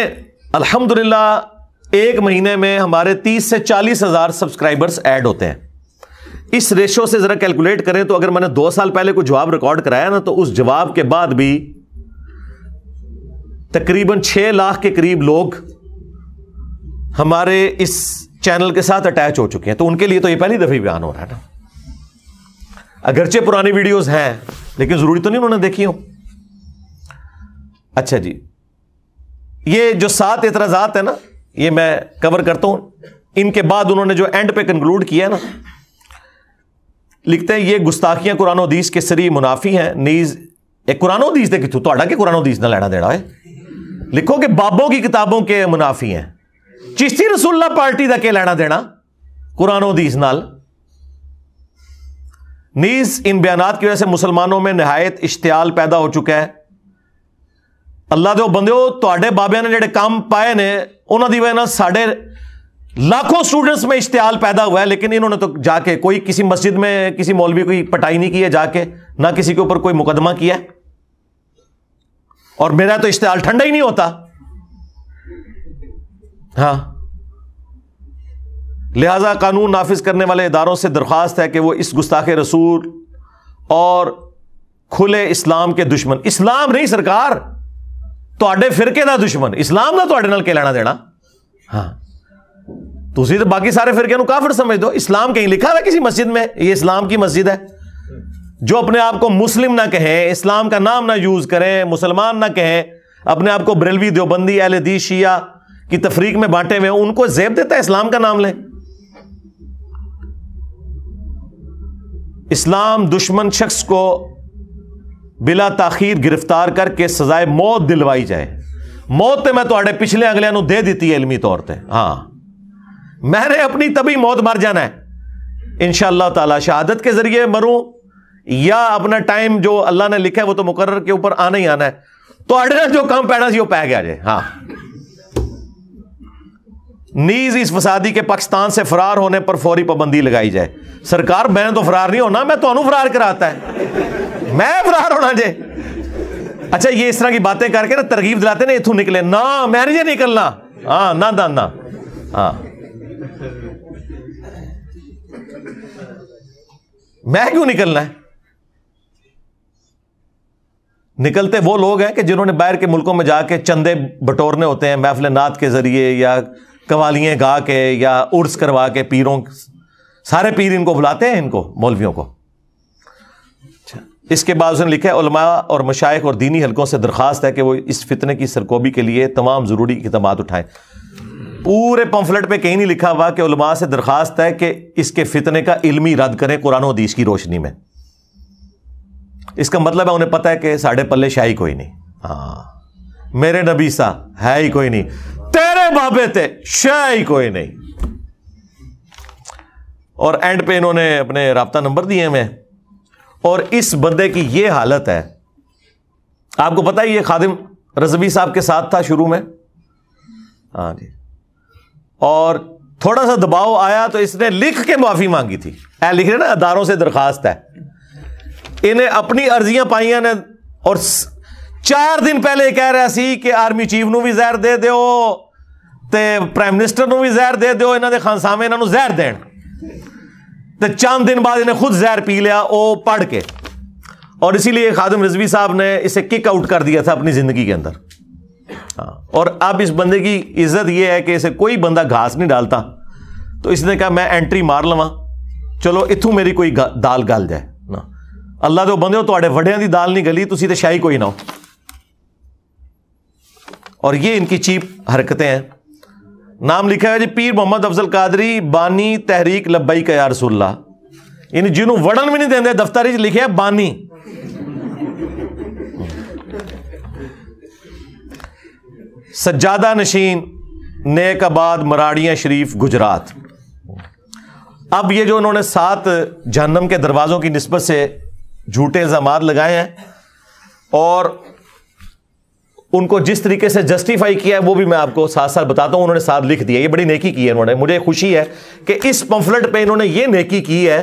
अल्हम्दुलिल्लाह एक महीने में हमारे 30 से चालीस हज़ार सब्सक्राइबर्स ऐड होते हैं इस रेशो से ज़रा कैलकुलेट करें तो अगर मैंने दो साल पहले कोई जवाब रिकॉर्ड कराया ना तो उस जवाब के बाद भी तकरीबन छह लाख के करीब लोग हमारे इस चैनल के साथ अटैच हो चुके हैं तो उनके लिए तो ये पहली दफे बयान हो रहा है ना अगरचे पुरानी वीडियोस हैं लेकिन जरूरी तो नहीं उन्होंने देखी हो अच्छा जी ये जो सात एतराजात है ना ये मैं कवर करता हूं इनके बाद उन्होंने जो एंड पे कंक्लूड किया है ना लिखते हैं ये गुस्ताखियां कुरान उदीस के सरी मुनाफी हैं नीज एक कुरान उदीस देखी तू तो कि कुरान उदीस ना लेना देना है लिखो कि बाबों की किताबों के मुनाफी हैं चिश्ती रसुल्ला पार्टी का क्या लैना देना कुरान हदीस नाल नीज इन बयान की वजह से मुसलमानों में नहायत इश्तियाल पैदा हो चुका है अल्लाह के बंदे तो बाबिया ने जोड़े काम पाए ने उन्होंने वजह साढ़े लाखों स्टूडेंट्स में इश्तियाल पैदा हुआ है लेकिन इन्होंने तो जाके कोई किसी मस्जिद में किसी मौलवी कोई पटाई नहीं की है जाके ना किसी के ऊपर कोई मुकदमा किया और मेरा तो इश्तियाल ठंडा ही नहीं होता हाँ लिहाजा कानून नाफिज करने वाले इदारों से दरख्वास्त है कि वह इस गुस्ताखे रसूल और खुले इस्लाम के दुश्मन इस्लाम नहीं सरकार तो फिरके का दुश्मन इस्लाम का ਤੁਹਾਡੇ ਨਾਲ ਕੀ ਲੈਣਾ ਦੇਣਾ ਹਾਂ ਤੁਸੀਂ ਤਾਂ ਬਾਕੀ ਸਾਰੇ ਫਿਰਕਿਆਂ ਨੂੰ ਕਾਫਰ ਸਮਝਦੇ ਹੋ ਇਸਲਾਮ ਕਹੀਂ ਲਿਖਾ ਹੈ ਕਿਸੇ ਮਸਜਿਦ ਮੇਂ की मस्जिद है जो अपने आप को मुस्लिम ना कहे इस्लाम का नाम ना यूज करें मुसलमान ना कहें अपने आप को ब्रिलवी देवबंदी दी शिया की तफरीक में बांटे हुए उनको जेब देता है इस्लाम का नाम लें इस्लाम दुश्मन शख्स को बिला ताखीर गिरफ्तार करके सजाए मौत दिलवाई जाए मौत तो मैं थोड़े पिछले अगलिया दे दी है इलमी तौर पर हाँ मैंने अपनी तभी मौत मर जाना है इन तला शहादत के जरिए मरूं या अपना टाइम जो अल्लाह ने लिखा है वो तो मुकर के ऊपर आना ही आना है तो जो काम पैना जी वो पै गया जे हाँ नीज इस फसादी के पाकिस्तान से फरार होने पर फौरी पाबंदी लगाई जाए सरकार मैं तो फरार नहीं होना मैं तो फरार कराता है मैं फरार होना जे अच्छा ये इस तरह की बातें करके ना तरकीब दिलाते ना इथों निकले ना मैं ये निकलना हाँ ना दाना ना हाँ मैं क्यों निकलना निकलते वो लोग हैं कि जिन्होंने बाहर के मुल्कों में जाके चंदे बटोरने होते हैं महफिल नात के जरिए या कवालियाँ गा के या उर्स करवा के पीरों सारे पीर इनको बुलाते हैं इनको मौलवियों को इसके बाद उसने लिखा है उलमा और मशाइ और दीनी हलकों से दरख्वास्त है कि वो इस फितने की सरकोबी के लिए तमाम ज़रूरी इकदाम उठाएं पूरे पंफलेट पे कहीं नहीं लिखा हुआ कि उलमा से दरख्वास्त है कि इसके फितने का इल्मी रद्द करें कुरान हदीस की रोशनी में इसका मतलब है उन्हें पता है कि साढ़े पल्ले शाही कोई नहीं हाँ मेरे नबी सा है ही कोई नहीं बाबे पे थे शाही कोई नहीं और एंड पे इन्होंने अपने रबता नंबर दिए हमें और इस बंदे की ये हालत है आपको पता ही ये खादिम रजबी साहब के साथ था शुरू में हाँ जी और थोड़ा सा दबाव आया तो इसने लिख के माफी मांगी थी ए लिख रहे ना अदारों से दरखास्त है इन्हें अपनी अर्जियां पाइया ने और चार दिन पहले कह रहा सी कि आर्मी चीफ नु जहर दे दो तो प्राइम मिनिस्टर ਨੂੰ ਵੀ ਜ਼ਹਿਰ ਦੇ ਦਿਓ ਇਹਨਾਂ ਦੇ ਖਾਨਸਾਮੇ ਇਹਨਾਂ ਨੂੰ ਜ਼ਹਿਰ ਦੇਣ ਤੇ ਚੰਦ ਦਿਨ ਬਾਅਦ ਇਹਨੇ ਖੁਦ ਜ਼ਹਿਰ ਪੀ ਲਿਆ ਉਹ ਪੜ और इसीलिए खादम रिजवी साहब ने इसे किक आउट कर दिया था अपनी ज़िंदगी के अंदर हाँ और अब इस बंदे की इज्जत यह है कि इसे कोई बंदा घास नहीं डालता तो इसने कहा मैं एंट्री मार लवा चलो इतों मेरी कोई दाल गल जाए ना अल्लाह तो बंदे हो तो वड्या की दाल नहीं गली तुम तो शाही कोई ना हो और ये इनकी चीप हरकतें हैं नाम लिखा है जी पीर मोहम्मद अफजल कादरी बानी तहरीक लब्बई का यारसुल्ला यानी जिन्हों वड़न भी नहीं देंगे दफ्तरी लिखे बानी सज्जादा नशीन नेक आबाद मराड़िया शरीफ गुजरात अब ये जो उन्होंने सात जहनम के दरवाज़ों की नस्बत से झूठे इल्ज़ाम लगाए हैं और उनको जिस तरीके से जस्टिफाई किया है वो भी मैं आपको साथ साथ बताता हूं उन्होंने साथ लिख दिया ये बड़ी नेकी की है उन्होंने मुझे खुशी है कि इस पंफलेट पे इन्होंने ये नेकी की है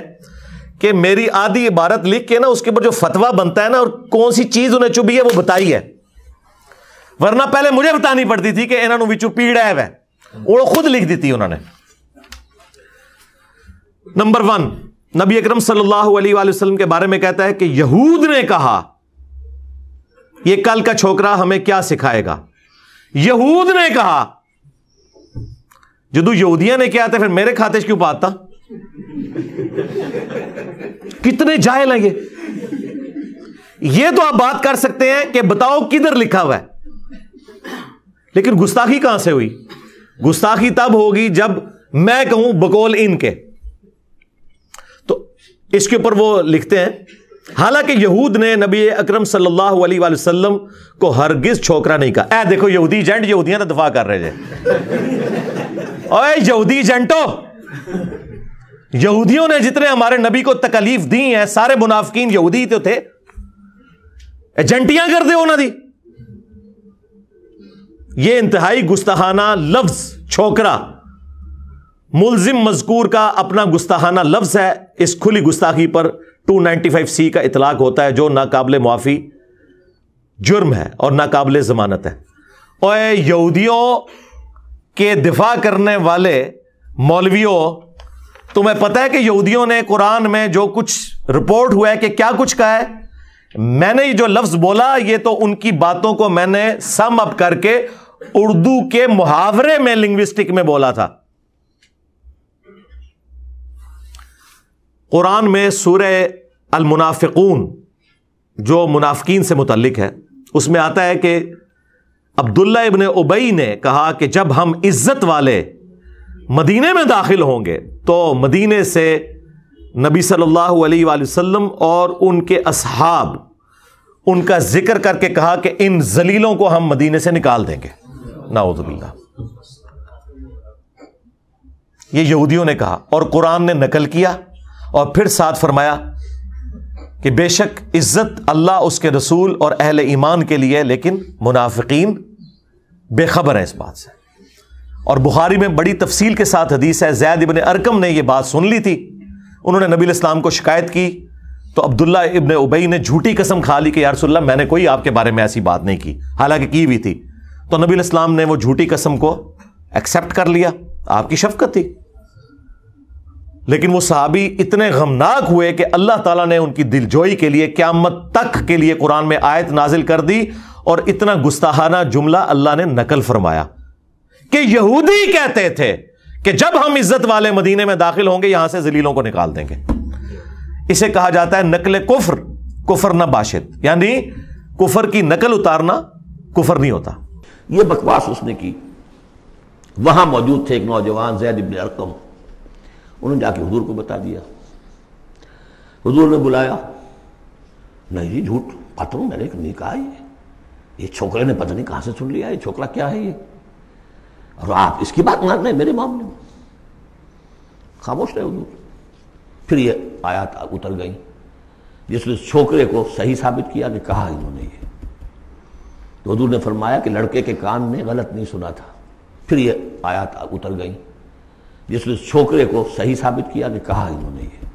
कि मेरी आधी इबारत लिख के ना उसके ऊपर जो फतवा बनता है ना और कौन सी चीज़ उन्हें चुभी है वो बताई है वरना पहले मुझे बतानी पड़ती थी कि इन्होंने विचू पीड़ है वह वो खुद लिख दी थी उन्होंने नंबर वन नबी अकरम सल्लल्लाहु वसलम के बारे में कहता है कि यहूद ने कहा ये कल का छोकरा हमें क्या सिखाएगा यहूद ने कहा जदू यहूदिया ने क्या था फिर मेरे खाते क्यों पाता कितने जाए लगे ये तो आप बात कर सकते हैं कि बताओ किधर लिखा हुआ है लेकिन गुस्ताखी कहां से हुई गुस्ताखी तब होगी जब मैं कहूं बकोल इनके तो इसके ऊपर वो लिखते हैं हालांकि यहूद ने नबी अकरम सल्लल्लाहु अलैहि वसल्लम को हरगिज छोकरा नहीं कहा देखो यहूदी जेंट यहूदियां तो दफा कर रहे थे ओए यहूदी जेंटो यहूदियों ने जितने हमारे नबी को तकलीफ दी है सारे मुनाफकीन यहूदी तो थे एजेंटियां कर दे उन्होंने ये इंतहाई गुस्ताहाना लफ्ज छोकरा मुलजिम मजकूर का अपना गुस्ताहाना लफ्ज है इस खुली गुस्ताखी पर 295 सी का इतलाक होता है जो नाकबिल मुआफ़ी जुर्म है और नाकबिल ज़मानत है और यहूदियों के दिफा करने वाले मौलवियों तुम्हें पता है कि यहूदियों ने कुरान में जो कुछ रिपोर्ट हुआ है कि क्या कुछ कहा है मैंने जो लफ्ज़ बोला ये तो उनकी बातों को मैंने सम अप करके उर्दू के मुहावरे में लिंग्विस्टिक में बोला था कुरान में सूर अलमुनाफिकून जो मुनाफिकीन से मुतलक है उसमें आता है कि अब्दुल्ला इबन उबई ने कहा कि जब हम इज़्ज़त वाले मदीने में दाखिल होंगे तो मदीने से नबी सल्लल्लाहु अलैहि वसल्लम और उनके असहाब उनका जिक्र करके कहा कि इन जलीलों को हम मदीने से निकाल देंगे नाउजबिल्ला ये यहूदियों ने कहा और कुरान ने नकल किया और फिर साथ फरमाया कि बेशक इज्जत अल्लाह उसके रसूल और अहल ईमान के लिए लेकिन मुनाफिकीन बेखबर है इस बात से और बुखारी में बड़ी तफसील के साथ हदीस है जैद इबन अरकम ने यह बात सुन ली थी उन्होंने नबी इस्लाम को शिकायत की तो अब्दुल्ला इबन उबई ने झूठी कसम खा ली कि यारसोल्ला मैंने कोई आपके बारे में ऐसी बात नहीं की हालांकि की हुई थी तो नबी इस्लाम ने वो झूठी कसम को एक्सेप्ट कर लिया आपकी शफकत थी लेकिन वो सहाबी इतने गमनाक हुए कि अल्लाह ताला ने उनकी दिलजोई के लिए क्यामत तक के लिए कुरान में आयत नाजिल कर दी और इतना गुस्ताहाना जुमला अल्लाह ने नकल फरमाया कि यहूदी कहते थे कि जब हम इज्जत वाले मदीने में दाखिल होंगे यहां से जलीलों को निकाल देंगे इसे कहा जाता है नकल कुफर कुफर न बाशित यानी कुफर की नकल उतारना कुफर नहीं होता यह बकवास उसने की वहां मौजूद थे एक नौजवान जैद इबन अरकम उन्होंने जाके हजूर को बता दिया हजूर ने बुलाया नहीं जी झूठ पता तो मैंने एक नहीं कहा ये ये छोकरे ने पता नहीं कहाँ से सुन लिया ये छोकरा क्या है ये और आप इसकी बात मान रहे मेरे मामले में खामोश रहे हजूर फिर ये आयात उतर गई जिसने छोकरे को सही साबित किया कि कहा इन्होंने ये तो हजूर ने फरमाया कि लड़के के कान ने गलत नहीं सुना था फिर ये आयात उतर गई जिसने छोकरे को सही साबित किया कि कहा इन्होंने ये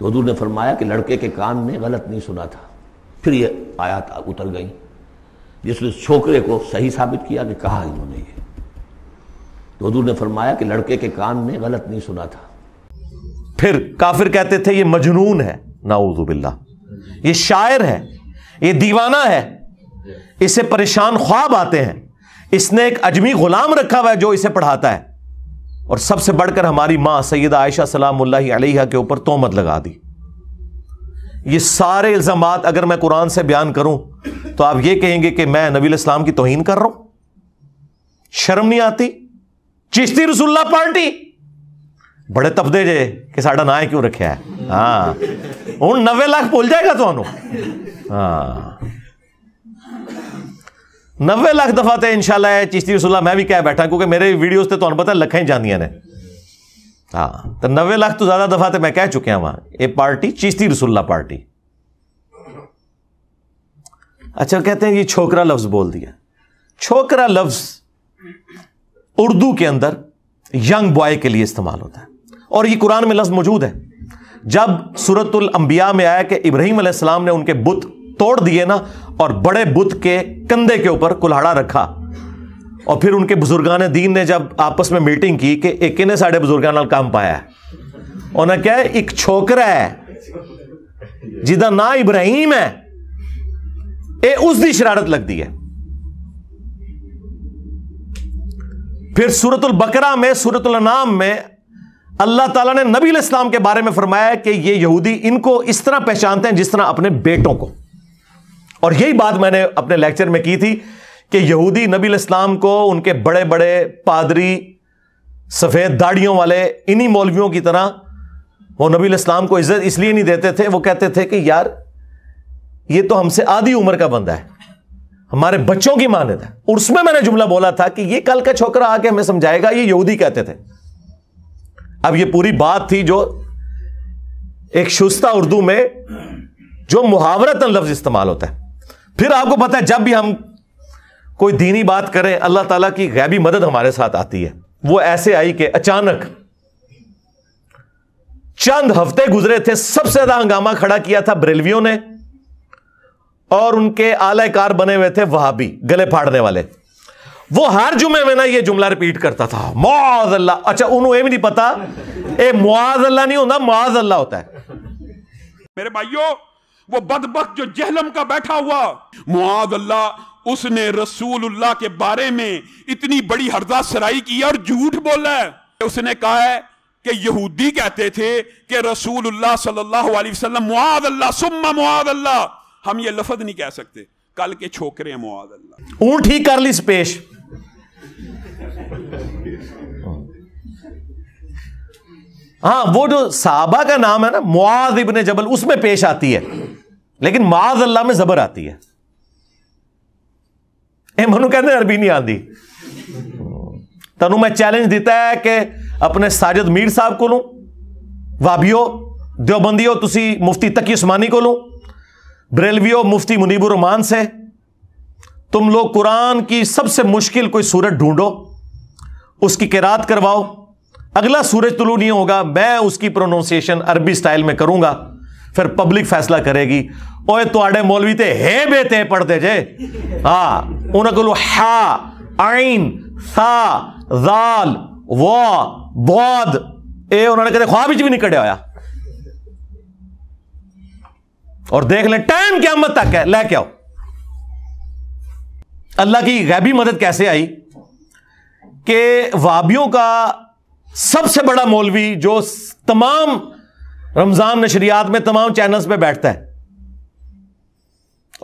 तो हजूर ने फरमाया कि लड़के के कान ने गलत नहीं सुना था फिर ये आयात उतर गई जिसने छोकरे को सही साबित किया कि कहा इन्होंने ये तो हजूर ने फरमाया कि लड़के के कान ने गलत नहीं सुना था फिर काफिर कहते थे ये मजनून है नाउजुबिल्ला ये शायर है ये दीवाना है इसे परेशान ख्वाब आते हैं इसने एक अजमी गुलाम रखा हुआ है जो इसे पढ़ाता है और सबसे बढ़कर हमारी मां सैयद आयशा सलाम अलैहा के ऊपर तोहमत लगा दी ये सारे इल्ज़ाम अगर मैं कुरान से बयान करूं तो आप ये कहेंगे कि मैं नबी इस्लाम की तोहन कर रहा हूं शर्म नहीं आती चिश्ती रसुल्ला पार्टी बड़े तपदे जे कि साढ़ा ना क्यों रखे है हाँ हूँ नवे लाख भूल जाएगा तो हाँ 90 लाख दफा तो ਇਨਸ਼ਾਅੱਲਾ ਇਹ ਚਿਸ਼ਤੀ ਰਸੂਲਾ ਮੈਂ ਵੀ ਕਹਿ ਬੈਠਾ ਕਿਉਂਕਿ ਮੇਰੇ ਵੀਡੀਓਜ਼ ਤੇ ਤੁਹਾਨੂੰ ਪਤਾ ਲੱਖਾਂ ਹੀ ਜਾਂਦੀਆਂ ਨੇ ਹਾਂ ਤਾਂ 90 ਲੱਖ ਤੋਂ ਜ਼ਿਆਦਾ ਦਫਾ ਤੇ ਮੈਂ ਕਹਿ ਚੁੱਕਿਆ ਵਾਂ ਇਹ ਪਾਰਟੀ ਚਿਸ਼ਤੀ ਰਸੂਲਾ ਪਾर्टी अच्छा कहते हैं ये छोकरा लफ्ज बोल दिया छोकरा लफ्ज उर्दू के अंदर यंग बॉय के लिए इस्तेमाल होता है और ये कुरान में लफ्ज मौजूद है जब सूरतुल अंबिया में आया कि इब्राहिम ने उनके बुत तोड़ दिए ना और बड़े बुद्ध के कंधे के ऊपर कुल्हाड़ा रखा और फिर उनके बुजुर्गान दीन ने जब आपस में मीटिंग की कि एक ने साढ़े बुजुर्गों काम पाया उन्हें क्या है एक ਛੋਕਰਾ है जिदा ना इब्राहिम है ਇਹ ਉਸ ਦੀ ਸ਼ਰਾਰਤ ਲੱਗਦੀ फिर सूरतुल बकरा में सूरतुल नाम में अल्लाह ताला ने नबी इस्लाम के बारे में फरमाया कि ये यहूदी इनको इस तरह पहचानते हैं जिस तरह अपने बेटों को और यही बात मैंने अपने लेक्चर में की थी कि यहूदी नबी इस्लाम को उनके बड़े बड़े पादरी सफ़ेद दाढ़ियों वाले इन्हीं मौलवियों की तरह वो नबी इस्लाम को इज्जत इसलिए नहीं देते थे वो कहते थे कि यार ये तो हमसे आधी उम्र का बंदा है हमारे बच्चों की मानद है उसमें मैंने जुमला बोला था कि ये कल का छोकरा आके हमें समझाएगा ये यहूदी कहते थे अब ये पूरी बात थी जो एक शुस्ता उर्दू में जो मुहावरतन लफ्ज इस्तेमाल होता है फिर आपको पता है जब भी हम कोई दीनी बात करें अल्लाह ताला की गैबी मदद हमारे साथ आती है वो ऐसे आई कि अचानक चंद हफ्ते गुजरे थे सबसे ज्यादा हंगामा खड़ा किया था ब्रेलवियों ने और उनके आलाकार बने हुए थे भी गले फाड़ने वाले वो हर जुमे में ना ये जुमला रिपीट करता था मुआज अल्लाह अच्छा उन्होंने भी नहीं पता ए मुआज अल्लाह नहीं होता मुआज अल्लाह होता है मेरे भाइयों वो बदबक जो जहलम का बैठा हुआ मुआद अल्लाह उसने रसूलुल्लाह के बारे में इतनी बड़ी हरदा सराई की और झूठ बोला है उसने कहा है कि यहूदी कहते थे कि रसूलुल्लाह सल्लल्लाहु अलैहि वसल्लम मुआद अल्लाह सुम्मा मुआद अल्लाह हम ये लफज नहीं कह सकते कल के छोकरे मुआद अल्लाह ऊँट ही कर ली पेश हाँ वो जो साहबा का नाम है ना मुआज इबन जबल उसमें पेश आती है लेकिन माज अल्लाह में जबर आती है ए मनु कहते हैं अरबी नहीं आती तनु मैं चैलेंज देता है कि अपने साजिद मीर साहब को लू वाबियो देवबंदियो तुसी मुफ्ती तकी उस्मानी को लू ब्रेलवियो मुफ्ती मुनीबुर रहमान से तुम लोग कुरान की सबसे मुश्किल कोई सूरत ढूंढो उसकी किरात करवाओ अगला सूरज तुलू नहीं होगा मैं उसकी प्रोनाउंसिएशन अरबी स्टाइल में करूंगा फिर पब्लिक फैसला करेगी ओए थोड़े मौलवी ते हे बेते पढ़ते जे हाँ उन्हें को हा आइन सा जाल व बौद ए उन्होंने कहते ख्वाब भी नहीं कड़े और देख लें टाइम क्या मत तक है लेके आओ अल्लाह की गैबी मदद कैसे आई कि वाबियों का सबसे बड़ा मौलवी जो तमाम रमजान नशरियात में तमाम चैनल्स पे बैठता है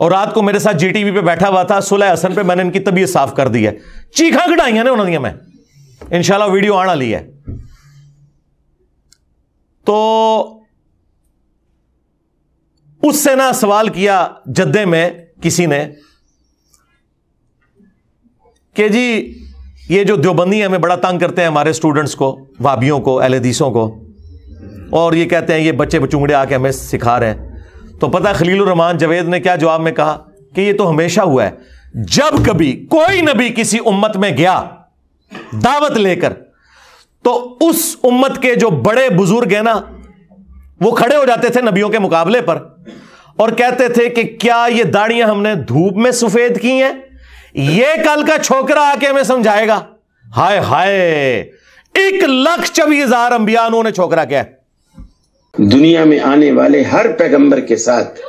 और रात को मेरे साथ जी टीवी पर बैठा हुआ था सुलह हसन पर मैंने इनकी तबीयत साफ कर दी है चीखा कटाइया ने उन्होंने मैं इनशाला वीडियो आने वाली है तो उससे ना सवाल किया जद्दे में किसी ने कि जी ये जो देवबंदी हमें बड़ा तंग करते हैं हमारे स्टूडेंट्स को भाभीियों को एलहदीसों को और ये कहते हैं ये बच्चे बचूंगड़े आके हमें सिखा रहे हैं तो पता खलील रहमान जवेद ने क्या जवाब में कहा कि ये तो हमेशा हुआ है जब कभी कोई नबी किसी उम्मत में गया दावत लेकर तो उस उम्मत के जो बड़े बुजुर्ग हैं ना वो खड़े हो जाते थे नबियों के मुकाबले पर और कहते थे कि क्या ये दाढ़ियां हमने धूप में सफेद की हैं ये कल का छोकरा आके हमें समझाएगा हाय हाय एक लाख चौबीस हजार अंबिया उन्होंने छोकरा क्या दुनिया में आने वाले हर पैगंबर के साथ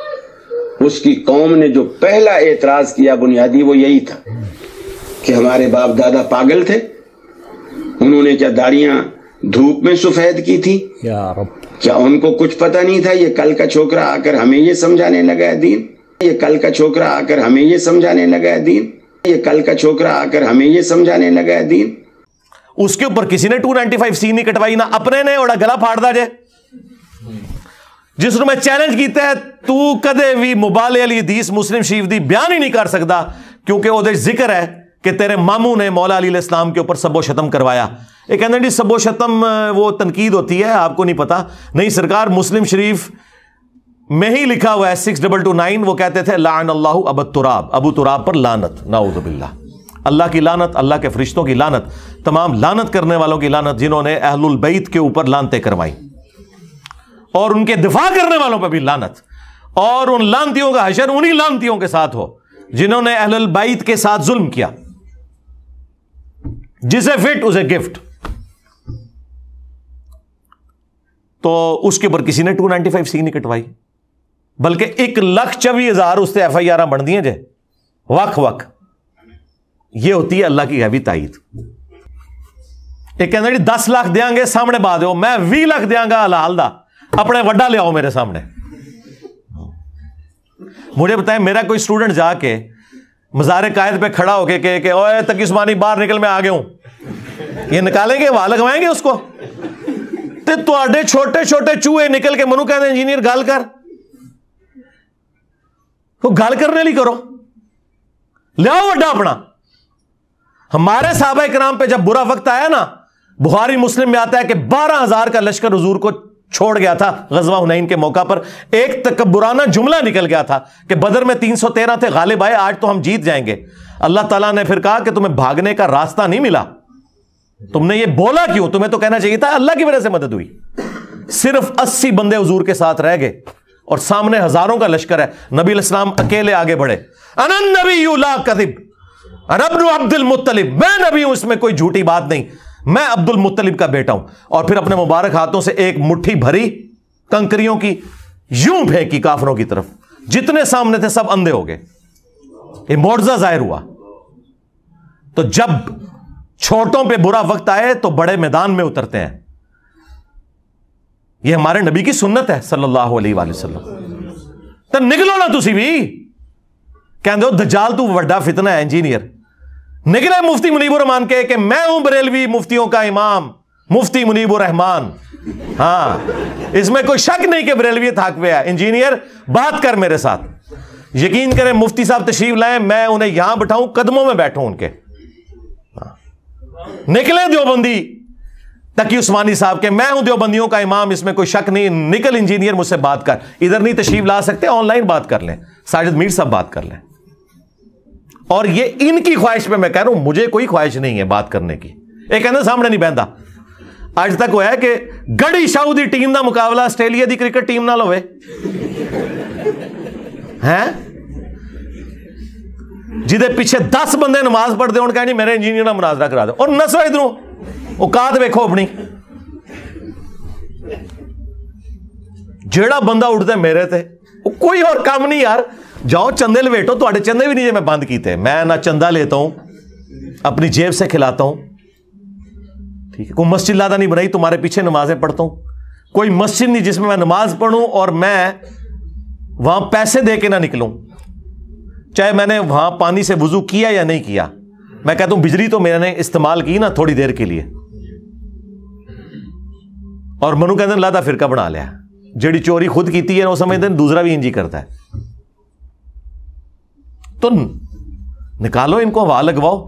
उसकी कौम ने जो पहला एतराज किया बुनियादी वो यही था कि हमारे बाप दादा पागल थे उन्होंने क्या दाढ़ियां धूप में सफेद की थी क्या उनको कुछ पता नहीं था ये कल का छोकरा आकर हमें ये समझाने लगा है दीन ये कल का छोकरा आकर हमें ये समझाने लगा है दीन ये कल का छोकरा आकर हमें ये समझाने लगा है दीन उसके ऊपर किसी ने 295 सी नहीं कटवाई ना अपने ने और गला फाड़ दा जे जिस मैं चैलेंज किया है तू कदे भी मुबाले अली दीस मुस्लिम शरीफ की बयान ही नहीं कर सकता क्योंकि वो जिक्र है कि तेरे मामू ने मौला अली इस्लाम के ऊपर सबो शतम करवाया ये कहते हैं जी सबो शतम वो तनकीद होती है आपको नहीं पता नहीं सरकार मुस्लिम शरीफ મેં હી લિખા હુઆ હે 629 વો કહેતે થે લા અન અલ્લાહ અબ તુરાબ ابو તુરાબ પર લાનત નાઉઝુ બિલ્લાહ અલ્લાહ કી લાનત અલ્લાહ કે ફરિશ્તોં કી લાનત તમામ લાનત કરને વાલો કી લાનત જિન્હોને અહેલુલ બૈત કે ઉપર લાનતે કરવાઈ ઓર ઉનકે દિફા કરને વાલો પર ભી લાનત ઓર ઉન લાનતીઓ કા હશર ઉની લાનતીઓ કે સાથ હો જિન્હોને અહેલુલ બૈત કે સાથ ઝુલમ કિયા જિસે ફિટ ઉસે ગિફ્ટ તો ઉસકે પર કિસીને 295 સી નહી કટવાઈ ਬਲਕਿ 1 ਲੱਖ 24000 उससे एफ आई आर बन दी जे वक् वक् ये होती है अल्लाह की हैवी तायद ਇਹ ਕਹਿੰਦਾ ਜੀ 10 ਲੱਖ ਦੇਾਂਗੇ ਸਾਹਮਣੇ ਪਾ ਦਿਓ ਮੈਂ 20 ਲੱਖ ਦੇਾਂਗਾ ਹਲਾਲ ਦਾ अपने ਵੱਡਾ ਲਿਆਓ मेरे सामने मुझे बताएं मेरा कोई स्टूडेंट जाके मजारे कायद पे खड़ा होके कहे के ओए तकिस्मानी बाहर निकल मैं आ गया हूं ये निकालेंगे वहां लगवाएंगे उसको ते छोटे छोटे चूहे निकल के मनु कहते इंजीनियर गल कर तो गल करने लिए करो लिया वा अपना हमारे साहबा कराम पे जब बुरा वक्त आया ना बुखारी मुस्लिम में आता है कि बारह हजार का लश्कर हजूर को छोड़ गया था गजवा हुनैन के मौका पर एक तक बुराना जुमला निकल गया था कि बदर में तीन सौ तेरह थे गालिब आए आज तो हम जीत जाएंगे अल्लाह तला ने फिर कहा कि तुम्हें भागने का रास्ता नहीं मिला तुमने ये बोला क्यों तुम्हें तो कहना चाहिए था अल्लाह की वजह से मदद हुई सिर्फ अस्सी बंदे हजूर के साथ रह गए और सामने हजारों का लश्कर है नबी इस्लाम अकेले आगे बढ़े अनन नबी यू ला कदिब अनबन अब्दुल मुतलिब मैं नबी हूं इसमें कोई झूठी बात नहीं मैं अब्दुल मुतलिब का बेटा हूं और फिर अपने मुबारक हाथों से एक मुट्ठी भरी कंकरियों की यूं फेंकी काफरों की तरफ जितने सामने थे सब अंधे हो गए ये मोर्जा जाहिर हुआ तो जब छोटों पे बुरा वक्त आए तो बड़े मैदान में उतरते हैं ये हमारे नबी की सुन्नत है सल्लल्लाहु अलैहि वसल्लम तो निकलो ना तुसी भी कहते हो दजाल तू वड्डा फितना है इंजीनियर निकले मुफ्ती मुनीबुर रहमान के कि मैं हूं बरेलवी मुफ्तियों का इमाम मुफ्ती मुनीबुर रहमान हाँ इसमें कोई शक नहीं कि बरेलवी थक पे है इंजीनियर बात कर मेरे साथ यकीन करें मुफ्ती साहब तशरीफ लाए मैं उन्हें यहां बैठाऊं कदमों में बैठूं उनके हाँ। निकले बंदी तकी उस्मानी साहब के मैं हूं देवबंदियों का इमाम इसमें कोई शक नहीं निकल इंजीनियर मुझसे बात कर इधर नहीं तशीफ ला सकते ऑनलाइन बात कर लें साजिद मीर साहब बात कर लें और ये इनकी ख्वाहिश पे मैं कह रहा हूं मुझे कोई ख्वाहिश नहीं है बात करने की एक कहना सामने नहीं बहता आज तक होया कि गढ़ी शाहू की टीम का मुकाबला आस्ट्रेलिया की क्रिकेट टीम ना हो जिदे पिछे दस बंदे नमाज पढ़ते हो कहनी मेरे इंजीनियर का मुनाजरा करा दो और नसो इधरों औकात वेखो अपनी ਜਿਹੜਾ बंदा उठता मेरे ਤੇ कोई और काम नहीं यार जाओ चंदे लवेटो तो चंदे भी नहीं जो मैं बंद किए मैं ना चंदा लेता हूं अपनी जेब से खिलाता हूं ठीक है कोई मस्जिद लादा नहीं बनाई तुम्हारे पीछे नमाजें पढ़ता हूं कोई मस्जिद नहीं जिसमें मैं नमाज पढ़ूं और मैं वहां पैसे दे के ना निकलूं चाहे मैंने वहां पानी से वजू किया या नहीं किया मैं कहता हूं बिजली तो मैंने इस्तेमाल की ना थोड़ी देर के लिए और मनु कहते लादा फिरका बना लिया ਲਿਆ चोरी खुद की है ਹੈ समझते दूसरा भी इंजी करता है तो निकालो इनको हवा लगवाओ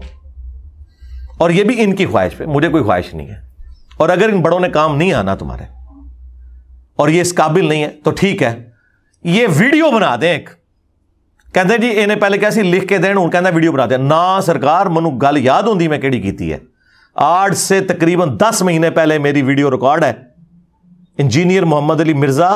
और ये भी इनकी ख्वाहिश पे मुझे कोई ख्वाहिश नहीं है और अगर इन बड़ों ने काम नहीं आना तुम्हारे और ये इस काबिल नहीं है तो ठीक है ये वीडियो बना दें एक कहते जी इन्हें पहले कैसी लिख के देन कहना वीडियो बना दें ना सरकार मनु गल याद होंगी मैं कि आठ से तकरीबन दस महीने पहले मेरी वीडियो रिकॉर्ड है इंजीनियर मोहम्मद अली मिर्ज़ा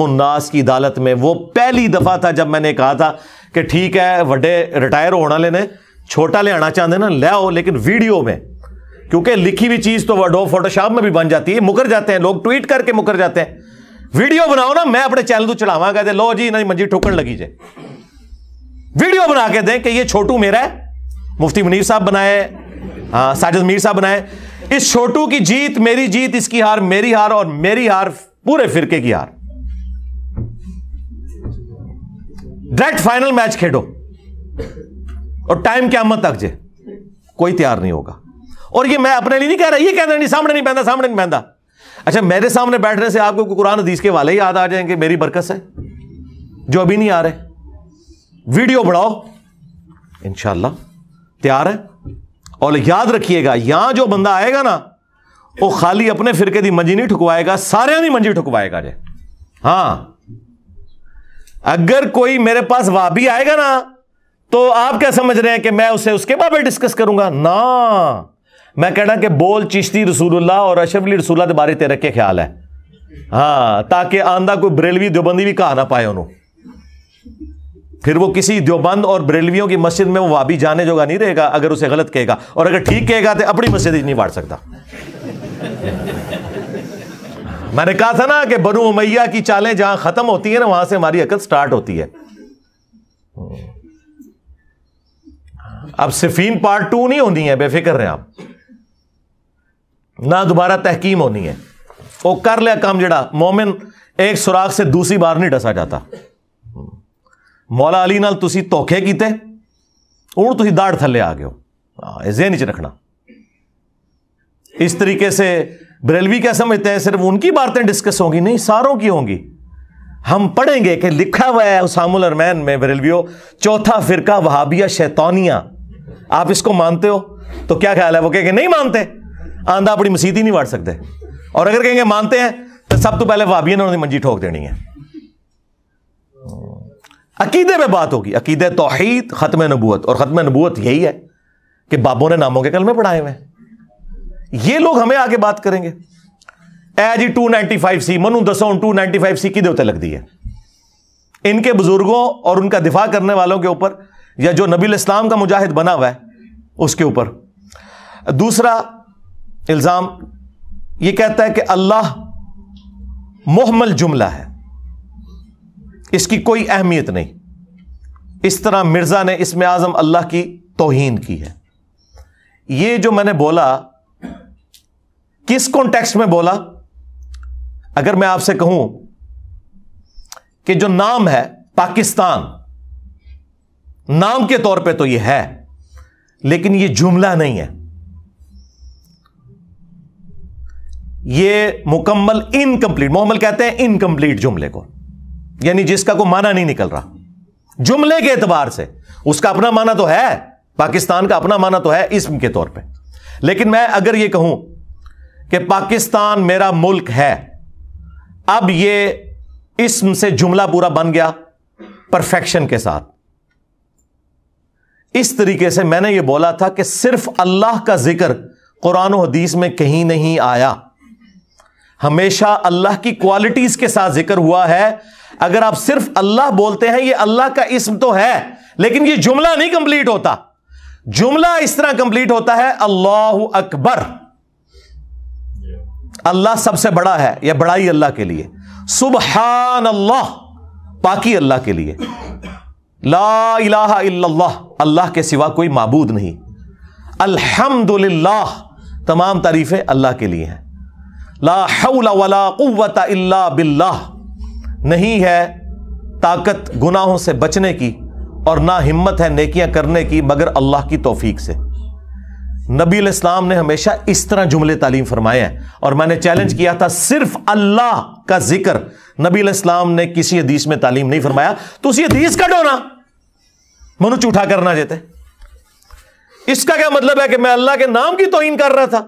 उन्नास की अदालत में वो पहली दफ़ा था जब मैंने कहा था कि ठीक है वे रिटायर वाले ने छोटा ले आना चाहते ना लिया लेकिन वीडियो में क्योंकि लिखी हुई चीज़ तो वो फोटोशॉप में भी बन जाती है मुकर जाते हैं लोग ट्वीट करके मुकर जाते हैं वीडियो बनाओ ना मैं अपने चैनल को चढ़ावा कहते लो जी इन्हें मंजी ठोकर लगी जे वीडियो बना के दें कि ये छोटू मेरा है मुफ्ती मुनीर साहब बनाए हाँ साजिद मीर साहब बनाए इस छोटू की जीत मेरी जीत इसकी हार मेरी हार और मेरी हार पूरे फिरके की हार डायरेक्ट फाइनल मैच खेडो और टाइम क्या मत तक जे कोई तैयार नहीं होगा और ये मैं अपने लिए नहीं कह रहा ये कहना नहीं सामने नहीं पहनता सामने नहीं पहनता अच्छा मेरे सामने बैठने से आपको कुरान हदीस के वाले याद आ जाएंगे मेरी बरकस है जो अभी नहीं आ रहे वीडियो बढ़ाओ इनशाला तैयार है और याद रखिएगा यहां जो बंदा आएगा ना वो खाली अपने फिरके की मंजी नहीं ठुकवाएगा सारे की मंजी ठुकवाएगा जे हाँ अगर कोई मेरे पास वाबी आएगा ना तो आप क्या समझ रहे हैं कि मैं उसे उसके बारे डिस्कस करूंगा ना मैं कहना कि बोल चिश्ती रसूलुल्लाह और अशरफ अली रसूल्ला के बारे तेरा क्या ख्याल है हाँ ताकि आंदा कोई बरेलवी दोबंदी भी कहा ना पाए उन्होंने फिर वो किसी द्योबंद और बरेलवियों की मस्जिद में वो वाबी जाने जोगा नहीं रहेगा अगर उसे गलत कहेगा और अगर ठीक कहेगा तो अपनी मस्जिद ही नहीं बांट सकता मैंने कहा था ना कि बनु उमैया की चालें जहां खत्म होती है ना वहां से हमारी अकल स्टार्ट होती है अब सिफीन पार्ट टू नहीं होनी है बेफिक्र रहे आप ना दोबारा तहकीम होनी है वो कर लिया काम जड़ा मोमिन एक सुराख से दूसरी बार नहीं डसा जाता मौला अली ਨਾਲ ਤੁਸੀਂ ਧੋਖੇ ਕੀਤੇ ਹੁਣ ਤੁਸੀਂ ਦਾੜ ਥੱਲੇ ਆ ਗਏ ਹੋ ਇਹ ਜ਼ਹਿਨ ਵਿੱਚ इस तरीके से बरेलवी क्या समझते हैं सिर्फ उनकी बातें डिस्कस होंगी नहीं सारों की होंगी हम पढ़ेंगे कि लिखा हुआ है उसामुल अरमैन में बरेलवियो चौथा फिरका वहाबिया शैतौनिया आप इसको मानते हो तो क्या ख्याल है वो कहेंगे नहीं मानते आंधा अपनी मसीद ही नहीं वाड़ सकते और अगर कहेंगे मानते हैं तो सब तो पहले वहाबिया ने उन्होंने मंजी ठोक देनी है अकीदे पे बात होगी अकीद तोहहीद ख़त्म नबूत और ख़त्म नबूत यही है कि बाबों ने नामों के कलमे पढ़ाए हुए ये लोग हमें आगे बात करेंगे A G two ninety five C मनु दसों टू नाइनटी फाइव सी की देवते लग दी है इनके बुजुर्गों और उनका दिफा करने वालों के ऊपर या जो नबी इस्लाम का मुजाहिद बना हुआ है उसके ऊपर दूसरा इल्ज़ाम ये कहता है कि अल्लाह मोहमल जुमला है इसकी कोई अहमियत नहीं इस तरह मिर्ज़ा ने इसमें आज़म अल्लाह की तोहन की है ये जो मैंने बोला किस कॉन्टेक्स्ट में बोला अगर मैं आपसे कहूं कि जो नाम है पाकिस्तान नाम के तौर पे तो ये है लेकिन ये जुमला नहीं है ये मुकम्मल इनकम्प्लीट मोहम्मल कहते हैं इनकम्प्लीट जुमले को यानी जिसका कोई माना नहीं निकल रहा जुमले के एतबार से उसका अपना माना तो है पाकिस्तान का अपना माना तो है इसम के तौर पे लेकिन मैं अगर ये कहूं कि पाकिस्तान मेरा मुल्क है अब ये इसम से जुमला पूरा बन गया परफेक्शन के साथ इस तरीके से मैंने ये बोला था कि सिर्फ अल्लाह का जिक्र कुरान हदीस में कहीं नहीं आया हमेशा अल्लाह की क्वालिटीज के साथ जिक्र हुआ है अगर आप सिर्फ अल्लाह बोलते हैं ये अल्लाह का इसम तो है लेकिन ये जुमला नहीं कंप्लीट होता जुमला इस तरह कंप्लीट होता है अल्लाह अकबर अल्लाह सबसे बड़ा है यह बड़ाई अल्लाह के लिए सुबहान अल्लाह पाकि अल्लाह के लिए ला इलाहा इल्लल्लाह अल्लाह के सिवा कोई माबूद नहीं अल्हम्दुलिल्लाह तमाम तारीफें अल्लाह के लिए हैं ला हौला वला कुव्वता इल्ला बिल्लाह नहीं है ताकत गुनाहों से बचने की और ना हिम्मत है नेकियां करने की मगर अल्लाह की तोफीक से नबी इस्लाम ने हमेशा इस तरह जुमले तालीम फरमाए हैं और मैंने चैलेंज किया था सिर्फ अल्लाह का जिक्र नबी इस्लाम ने किसी हदीस में तालीम नहीं फरमाया तो उसी हदीस का डोना मनु चूठा करना देते इसका क्या मतलब है कि मैं अल्लाह के नाम की तोहिन कर रहा था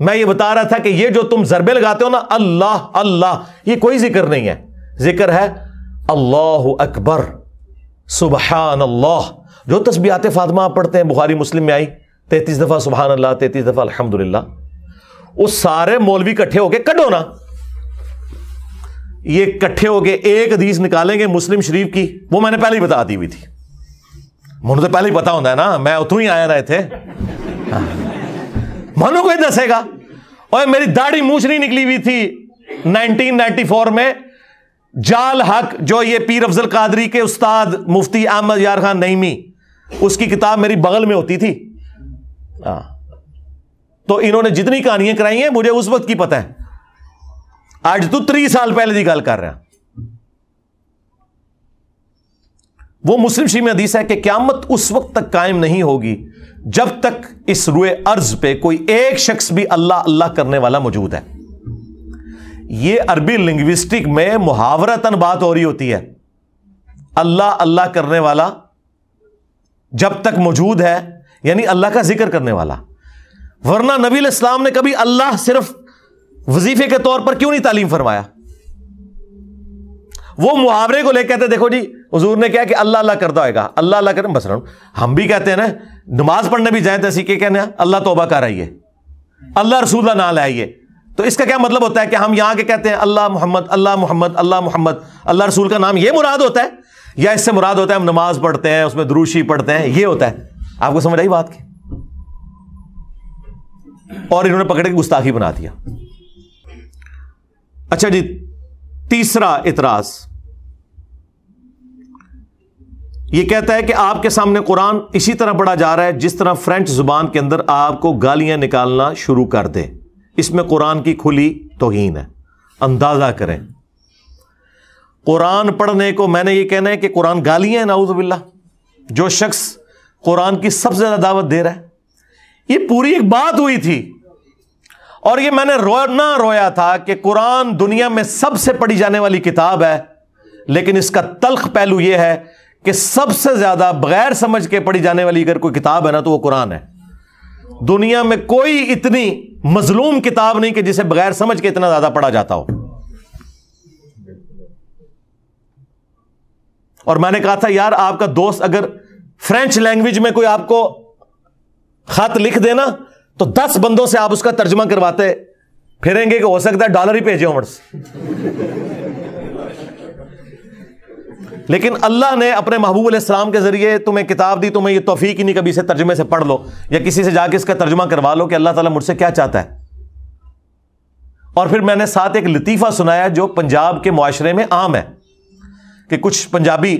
मैं ये बता रहा था कि ये जो तुम जरबे लगाते हो ना अल्लाह अल्लाह ये कोई जिक्र नहीं है जिक्र है अल्लाह अकबर सुबहान अल्लाह जो तस्बियात फातमा आप पढ़ते हैं बुखारी मुस्लिम में आई तैतीस दफ़ा सुबहान अल्लाह तैतीस दफ़ा अलहमदुल्ला उस सारे मौलवी इकट्ठे हो गए कटो ना ये इकट्ठे हो गए एक हदीस निकालेंगे मुस्लिम शरीफ की वो मैंने पहले ही बता दी हुई थी मुझे तो पहले ही पता होता है ना मैं उतू ही आया थे हाँ। भानु ही दसेगा और मेरी दाढ़ी मूछ नहीं निकली हुई थी 1994 में जाल हक जो ये पीर अफजल कादरी के उस्ताद मुफ्ती अहमद यार खान नईमी उसकी किताब मेरी बगल में होती थी आ, हाँ। तो इन्होंने जितनी कहानियां कराई हैं मुझे उस वक्त की पता है आज तो त्री साल पहले की गल कर रहा वो मुस्लिम शरीफ में हदीस है कि क्यामत उस वक्त तक कायम नहीं होगी जब तक इस रुए अर्ज पे कोई एक शख्स भी अल्लाह अल्लाह करने वाला मौजूद है ये अरबी लिंग्विस्टिक में मुहावरतन बात हो रही होती है अल्लाह अल्लाह करने वाला जब तक मौजूद है यानी अल्लाह का जिक्र करने वाला वरना नबी इस्लाम ने कभी अल्लाह सिर्फ वजीफे के तौर पर क्यों नहीं तालीम फरमाया वो मुहावरे को लेकर कहते देखो जी हजूर ने क्या कि अल्लाह अल्लाह करता होगा अल्लाह अल्लाह कर बस हम भी कहते हैं ना नमाज पढ़ने भी जाए तो ऐसी क्या कहने अल्लाह तोबा कर आइए अल्लाह रसूल का ना लाइए तो इसका क्या मतलब होता है कि हम यहां के कहते हैं अल्लाह मोहम्मद अल्लाह मोहम्मद अल्लाह मोहम्मद अल्लाह रसूल का नाम यह मुराद होता है या इससे मुराद होता है हम नमाज पढ़ते हैं उसमें द्रूशी पढ़ते हैं यह होता है आपको समझ आई बात की और इन्होंने पकड़ के गुस्ताखी बना दिया अच्छा जी तीसरा इतराज़ ये कहता है कि आपके सामने कुरान इसी तरह पढ़ा जा रहा है जिस तरह फ्रेंच जुबान के अंदर आपको गालियां निकालना शुरू कर दे इसमें कुरान की खुली तोहीन है अंदाजा करें कुरान पढ़ने को मैंने ये कहना है कि कुरान गालियां है नाउजबिल्ला जो शख्स कुरान की सबसे ज्यादा दावत दे रहा है ये पूरी एक बात हुई थी और ये मैंने रोना रोया था कि कुरान दुनिया में सबसे पढ़ी जाने वाली किताब है लेकिन इसका तल्ख पहलू यह है कि सबसे ज्यादा बगैर समझ के पढ़ी जाने वाली अगर कोई किताब है ना तो वो कुरान है दुनिया में कोई इतनी मजलूम किताब नहीं कि जिसे बगैर समझ के इतना ज्यादा पढ़ा जाता हो और मैंने कहा था यार आपका दोस्त अगर फ्रेंच लैंग्वेज में कोई आपको खत लिख देना तो दस बंदों से आप उसका तर्जमा करवाते फिरेंगे कि हो सकता है डॉलर ही भेजे हो लेकिन अल्लाह ने अपने महबूब इस्लाम के ज़रिए तुम्हें किताब दी तुम्हें ये तोफ़ी की नहीं कभी से तर्जमे से पढ़ लो या किसी से जाके इसका तर्जमा करवा लो कि अल्लाह ताला मुझसे क्या चाहता है और फिर मैंने साथ एक लतीफ़ा सुनाया जो पंजाब के माशरे में आम है कि कुछ पंजाबी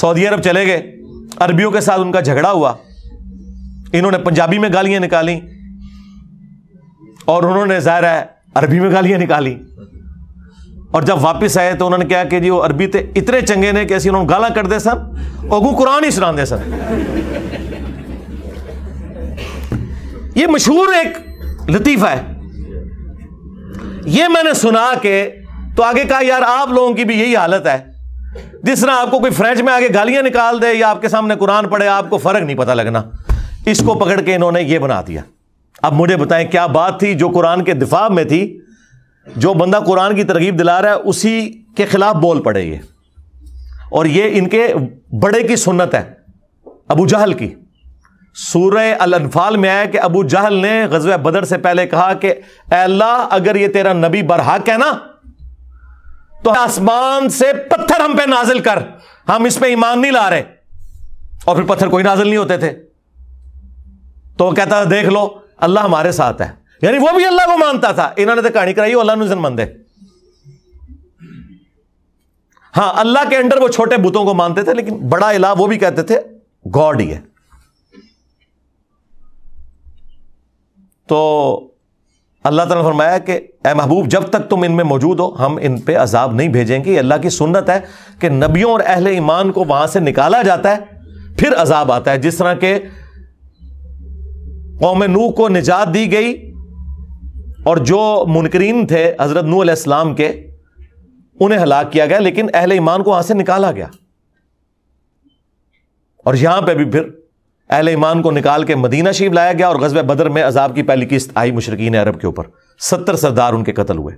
सऊदी अरब चले गए अरबियों के साथ उनका झगड़ा हुआ इन्होंने पंजाबी में गालियाँ निकाली और उन्होंने ज़ाहिर है अरबी में गालियाँ निकाली और जब वापस आए तो उन्होंने कहा कि जी वो अरबी तो इतने चंगे ने कि असं उन्होंने गाला कटते सन अगू कुरान ही सुना सन ये मशहूर एक लतीफ़ा है ये मैंने सुना के तो आगे कहा यार आप लोगों की भी यही हालत है जिस तरह आपको कोई फ्रेंच में आगे गालियां निकाल दे या आपके सामने कुरान पढ़े आपको फर्क नहीं पता लगना इसको पकड़ के इन्होंने ये बना दिया अब मुझे बताएं क्या बात थी जो कुरान के दिफा में थी जो बंदा कुरान की तरगीब दिला रहा है उसी के खिलाफ बोल पड़े ये और ये इनके बड़े की सुन्नत है अबू जहल की सूर्य अलफाल में आया कि अबू जहल ने गजब बदर से पहले कहा कि अल्लाह अगर यह तेरा नबी बरहक है ना तो आसमान से पत्थर हम पे नाजिल कर हम इस पर ईमान नहीं ला रहे और फिर पत्थर कोई नाजिल नहीं होते थे तो कहता था देख लो अल्लाह हमारे साथ है यानी वो भी अल्लाह को मानता था इन्होंने तो कहानी कराई अल्लाह नुजन मानते हाँ अल्लाह के अंडर वो छोटे बुतों को मानते थे लेकिन बड़ा इला वो भी कहते थे गॉड ही है तो अल्लाह तला फरमाया कि ए महबूब जब तक तुम इनमें मौजूद हो हम इन पे अजाब नहीं भेजेंगे अल्लाह की सुन्नत है कि नबियों और अहले ईमान को वहां से निकाला जाता है फिर अजाब आता है जिस तरह के कौम नू को निजात दी गई और जो मुनकरीन थे हज़रत नू अलैहिस्सलाम के उन्हें हलाक किया गया लेकिन अहल ईमान को वहां से निकाला गया और यहां पे भी फिर अहल ईमान को निकाल के मदीना शरीफ लाया गया और गजब बदर में अजाब की पहली किस्त आई मुशरकिन अरब के ऊपर सत्तर सरदार उनके कत्ल हुए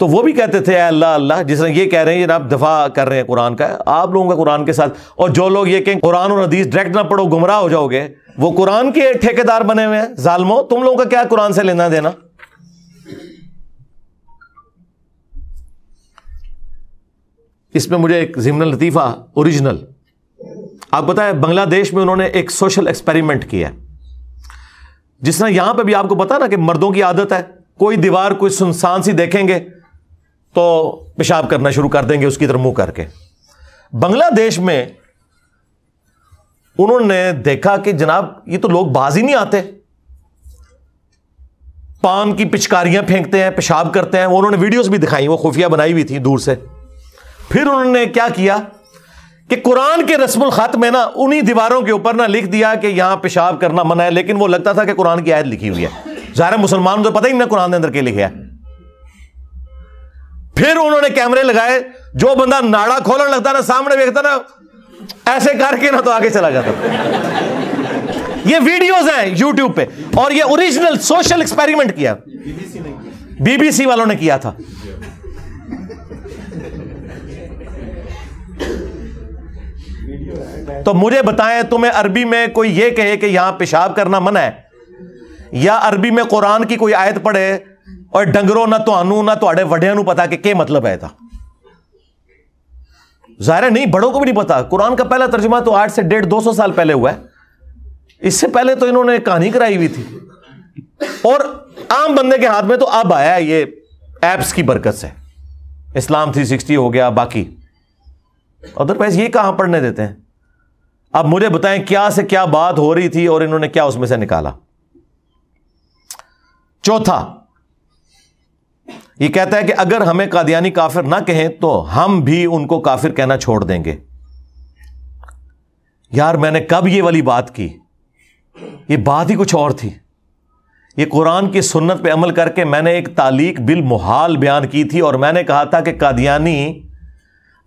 तो वो भी कहते थे अल्लाह अल्लाह जिस तरह ये कह रहे हैं आप दफा कर रहे हैं कुरान का आप लोगों का कुरान के साथ और जो लोग ये कहें कुरान और हदीस डायरेक्ट ना पढ़ो गुमराह हो जाओगे वो कुरान के ठेकेदार बने हुए हैं जालमो तुम लोगों का क्या कुरान से लेना देना इसमें मुझे एक जिमन लतीफ़ा ओरिजिनल आप बताएं बांग्लादेश में उन्होंने एक सोशल एक्सपेरिमेंट किया है जिस तरह यहां पर भी आपको पता ना कि मर्दों की आदत है कोई दीवार कोई सुनसान सी देखेंगे तो पेशाब करना शुरू कर देंगे उसकी तरफ मुंह करके बांग्लादेश में उन्होंने देखा कि जनाब ये तो लोग बाज ही नहीं आते पान की पिचकारियां फेंकते हैं पेशाब करते हैं उन्होंने वीडियोस भी दिखाई वो खुफिया बनाई हुई थी दूर से फिर उन्होंने क्या किया कि कुरान के रस्मुल खत में ना उन्हीं दीवारों के ऊपर ना लिख दिया कि यहां पेशाब करना मना है लेकिन वो लगता था कि कुरान की आयत लिखी हुई है जहरा मुसलमान तो पता ही ना कुरान ने अंदर के लिखे है फिर उन्होंने कैमरे लगाए जो बंदा नाड़ा खोलने लगता ना सामने देखता ना ऐसे करके ना तो आगे चला जाता ये वीडियोस हैं यूट्यूब पे और ये ओरिजिनल सोशल एक्सपेरिमेंट किया बीबीसी वालों ने किया था तो मुझे बताएं तुम्हें अरबी में कोई ये कहे कि यहां पेशाब करना मना है या अरबी में कुरान की कोई आयत पढ़े और डंगरों ना तो ना तो वडिया पता कि के मतलब है था ज़ाहिर नहीं बड़ों को भी नहीं पता कुरान का पहला तर्जमा तो आठ से डेढ़ दो सौ साल पहले हुआ है इससे पहले तो इन्होंने कहानी कराई हुई थी और आम बंदे के हाथ में तो अब आया ये ऐप्स की बरकत से इस्लाम 360 हो गया बाकी अदरवाइज ये कहां पढ़ने देते हैं अब मुझे बताएं क्या से क्या बात हो रही थी और इन्होंने क्या उसमें से निकाला चौथा ये कहता है कि अगर हमें कादियानी काफिर ना कहें तो हम भी उनको काफिर कहना छोड़ देंगे यार मैंने कब ये वाली बात की ये बात ही कुछ और थी ये कुरान की सुन्नत पे अमल करके मैंने एक तालीक बिल मुहाल बयान की थी और मैंने कहा था कि कादियानी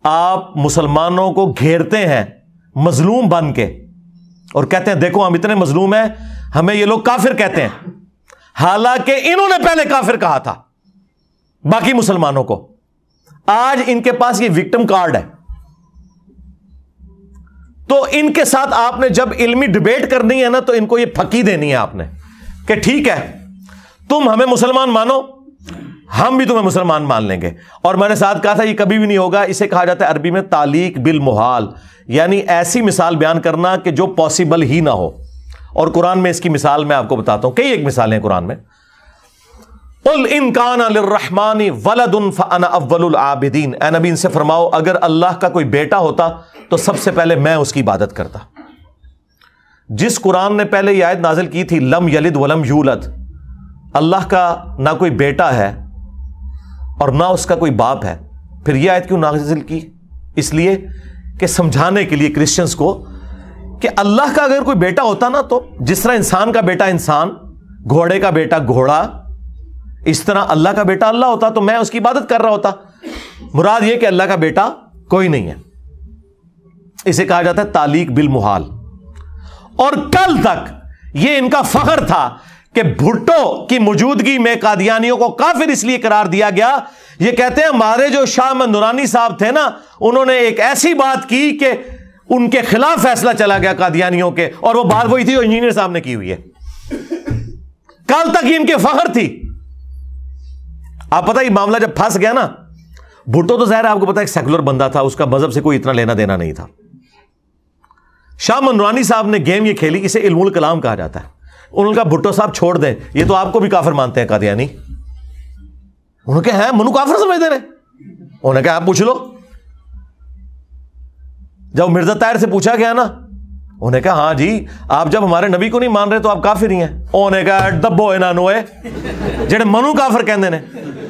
आप मुसलमानों को घेरते हैं मजलूम बन के और कहते हैं देखो हम इतने मजलूम हैं हमें ये लोग काफिर कहते हैं हालांकि इन्होंने पहले काफिर कहा था बाकी मुसलमानों को आज इनके पास ये विक्टिम कार्ड है तो इनके साथ आपने जब इल्मी डिबेट करनी है ना तो इनको ये फकी देनी है आपने कि ठीक है तुम हमें मुसलमान मानो हम भी तुम्हें मुसलमान मान लेंगे और मैंने साथ कहा था ये कभी भी नहीं होगा इसे कहा जाता है अरबी में तालीक बिल मुहाल यानी ऐसी मिसाल बयान करना कि जो पॉसिबल ही ना हो और कुरान में इसकी मिसाल मैं आपको बताता हूं कई एक मिसालें कुरान में रहमानी वलदन फरमाओ अगर अल्लाह का कोई बेटा होता तो सबसे पहले मैं उसकी इबादत करता जिस कुरान ने पहले यह आयत नाजिल की थी लम यलिद वलम यूलद अल्लाह का ना कोई बेटा है और ना उसका कोई बाप है फिर यह आयत क्यों नाजिल की इसलिए कि समझाने के लिए क्रिश्चियंस को कि अल्लाह का अगर कोई बेटा होता ना तो जिस तरह इंसान का बेटा इंसान घोड़े का बेटा घोड़ा इस तरह अल्लाह का बेटा अल्लाह होता तो मैं उसकी इबादत कर रहा होता मुराद यह कि अल्लाह का बेटा कोई नहीं है इसे कहा जाता है तालीक बिल मुहाल और कल तक यह इनका फखर था कि भुट्टो की मौजूदगी में कादियानियों को काफिर इसलिए करार दिया गया यह कहते हैं हमारे जो शाह मंदुरानी साहब थे ना उन्होंने एक ऐसी बात की कि उनके खिलाफ फैसला चला गया कादियानियों के और वो बात वही थी जो इंजीनियर साहब ने की हुई है कल तक ही इनके फखर थी आप पता ये मामला जब फंस गया ना भुट्टो तो जहर आपको पता एक सेकुलर बंदा था उसका मजहब से कोई इतना लेना देना नहीं था शाह मनरानी साहब ने गेम ये खेली इसे इलमुल कलाम कहा जाता है उन्होंने कहा भुट्टो साहब छोड़ दें ये तो आपको भी काफिर मानते हैं कादियानी उन्होंने कहा है मनु काफिर समझते रहे उन्होंने कहा आप पूछ लो जब मिर्जा तायर से पूछा गया ना उन्हें कहा हाँ जी आप जब हमारे नबी को नहीं मान रहे तो आप काफिर ही हैं उन्हें कहा नानो है जेडे मनु काफिर कहते हैं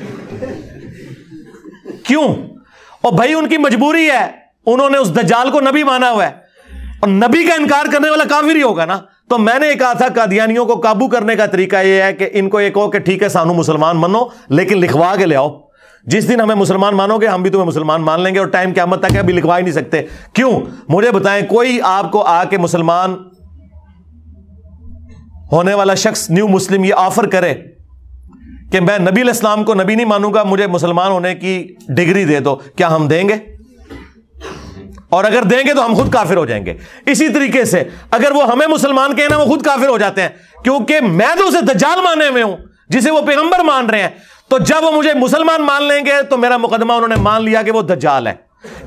क्यों और भाई उनकी मजबूरी है उन्होंने उस दजाल को नबी माना हुआ है और नबी का इनकार करने वाला काफिर ही होगा ना तो मैंने कहा था कादियानियों को काबू करने का तरीका यह है कि इनको एक कहो कि ठीक है सानू मुसलमान मनो लेकिन लिखवा के ले आओ जिस दिन हमें मुसलमान मानोगे हम भी तुम्हें मुसलमान मान लेंगे और टाइम क्या तक अभी लिखवा ही नहीं सकते क्यों मुझे बताएं कोई आपको आके मुसलमान होने वाला शख्स न्यू मुस्लिम ये ऑफर करे कि मैं नबी इस्लाम को नबी नहीं मानूंगा मुझे मुसलमान होने की डिग्री दे दो क्या हम देंगे और अगर देंगे तो हम खुद काफिर हो जाएंगे इसी तरीके से अगर वो हमें मुसलमान कहना वो खुद काफिर हो जाते हैं क्योंकि मैं तो उसे दजाल माने हुए हूं जिसे वो पैगंबर मान रहे हैं तो जब वो मुझे मुसलमान मान लेंगे तो मेरा मुकदमा उन्होंने मान लिया कि वो दज्जाल है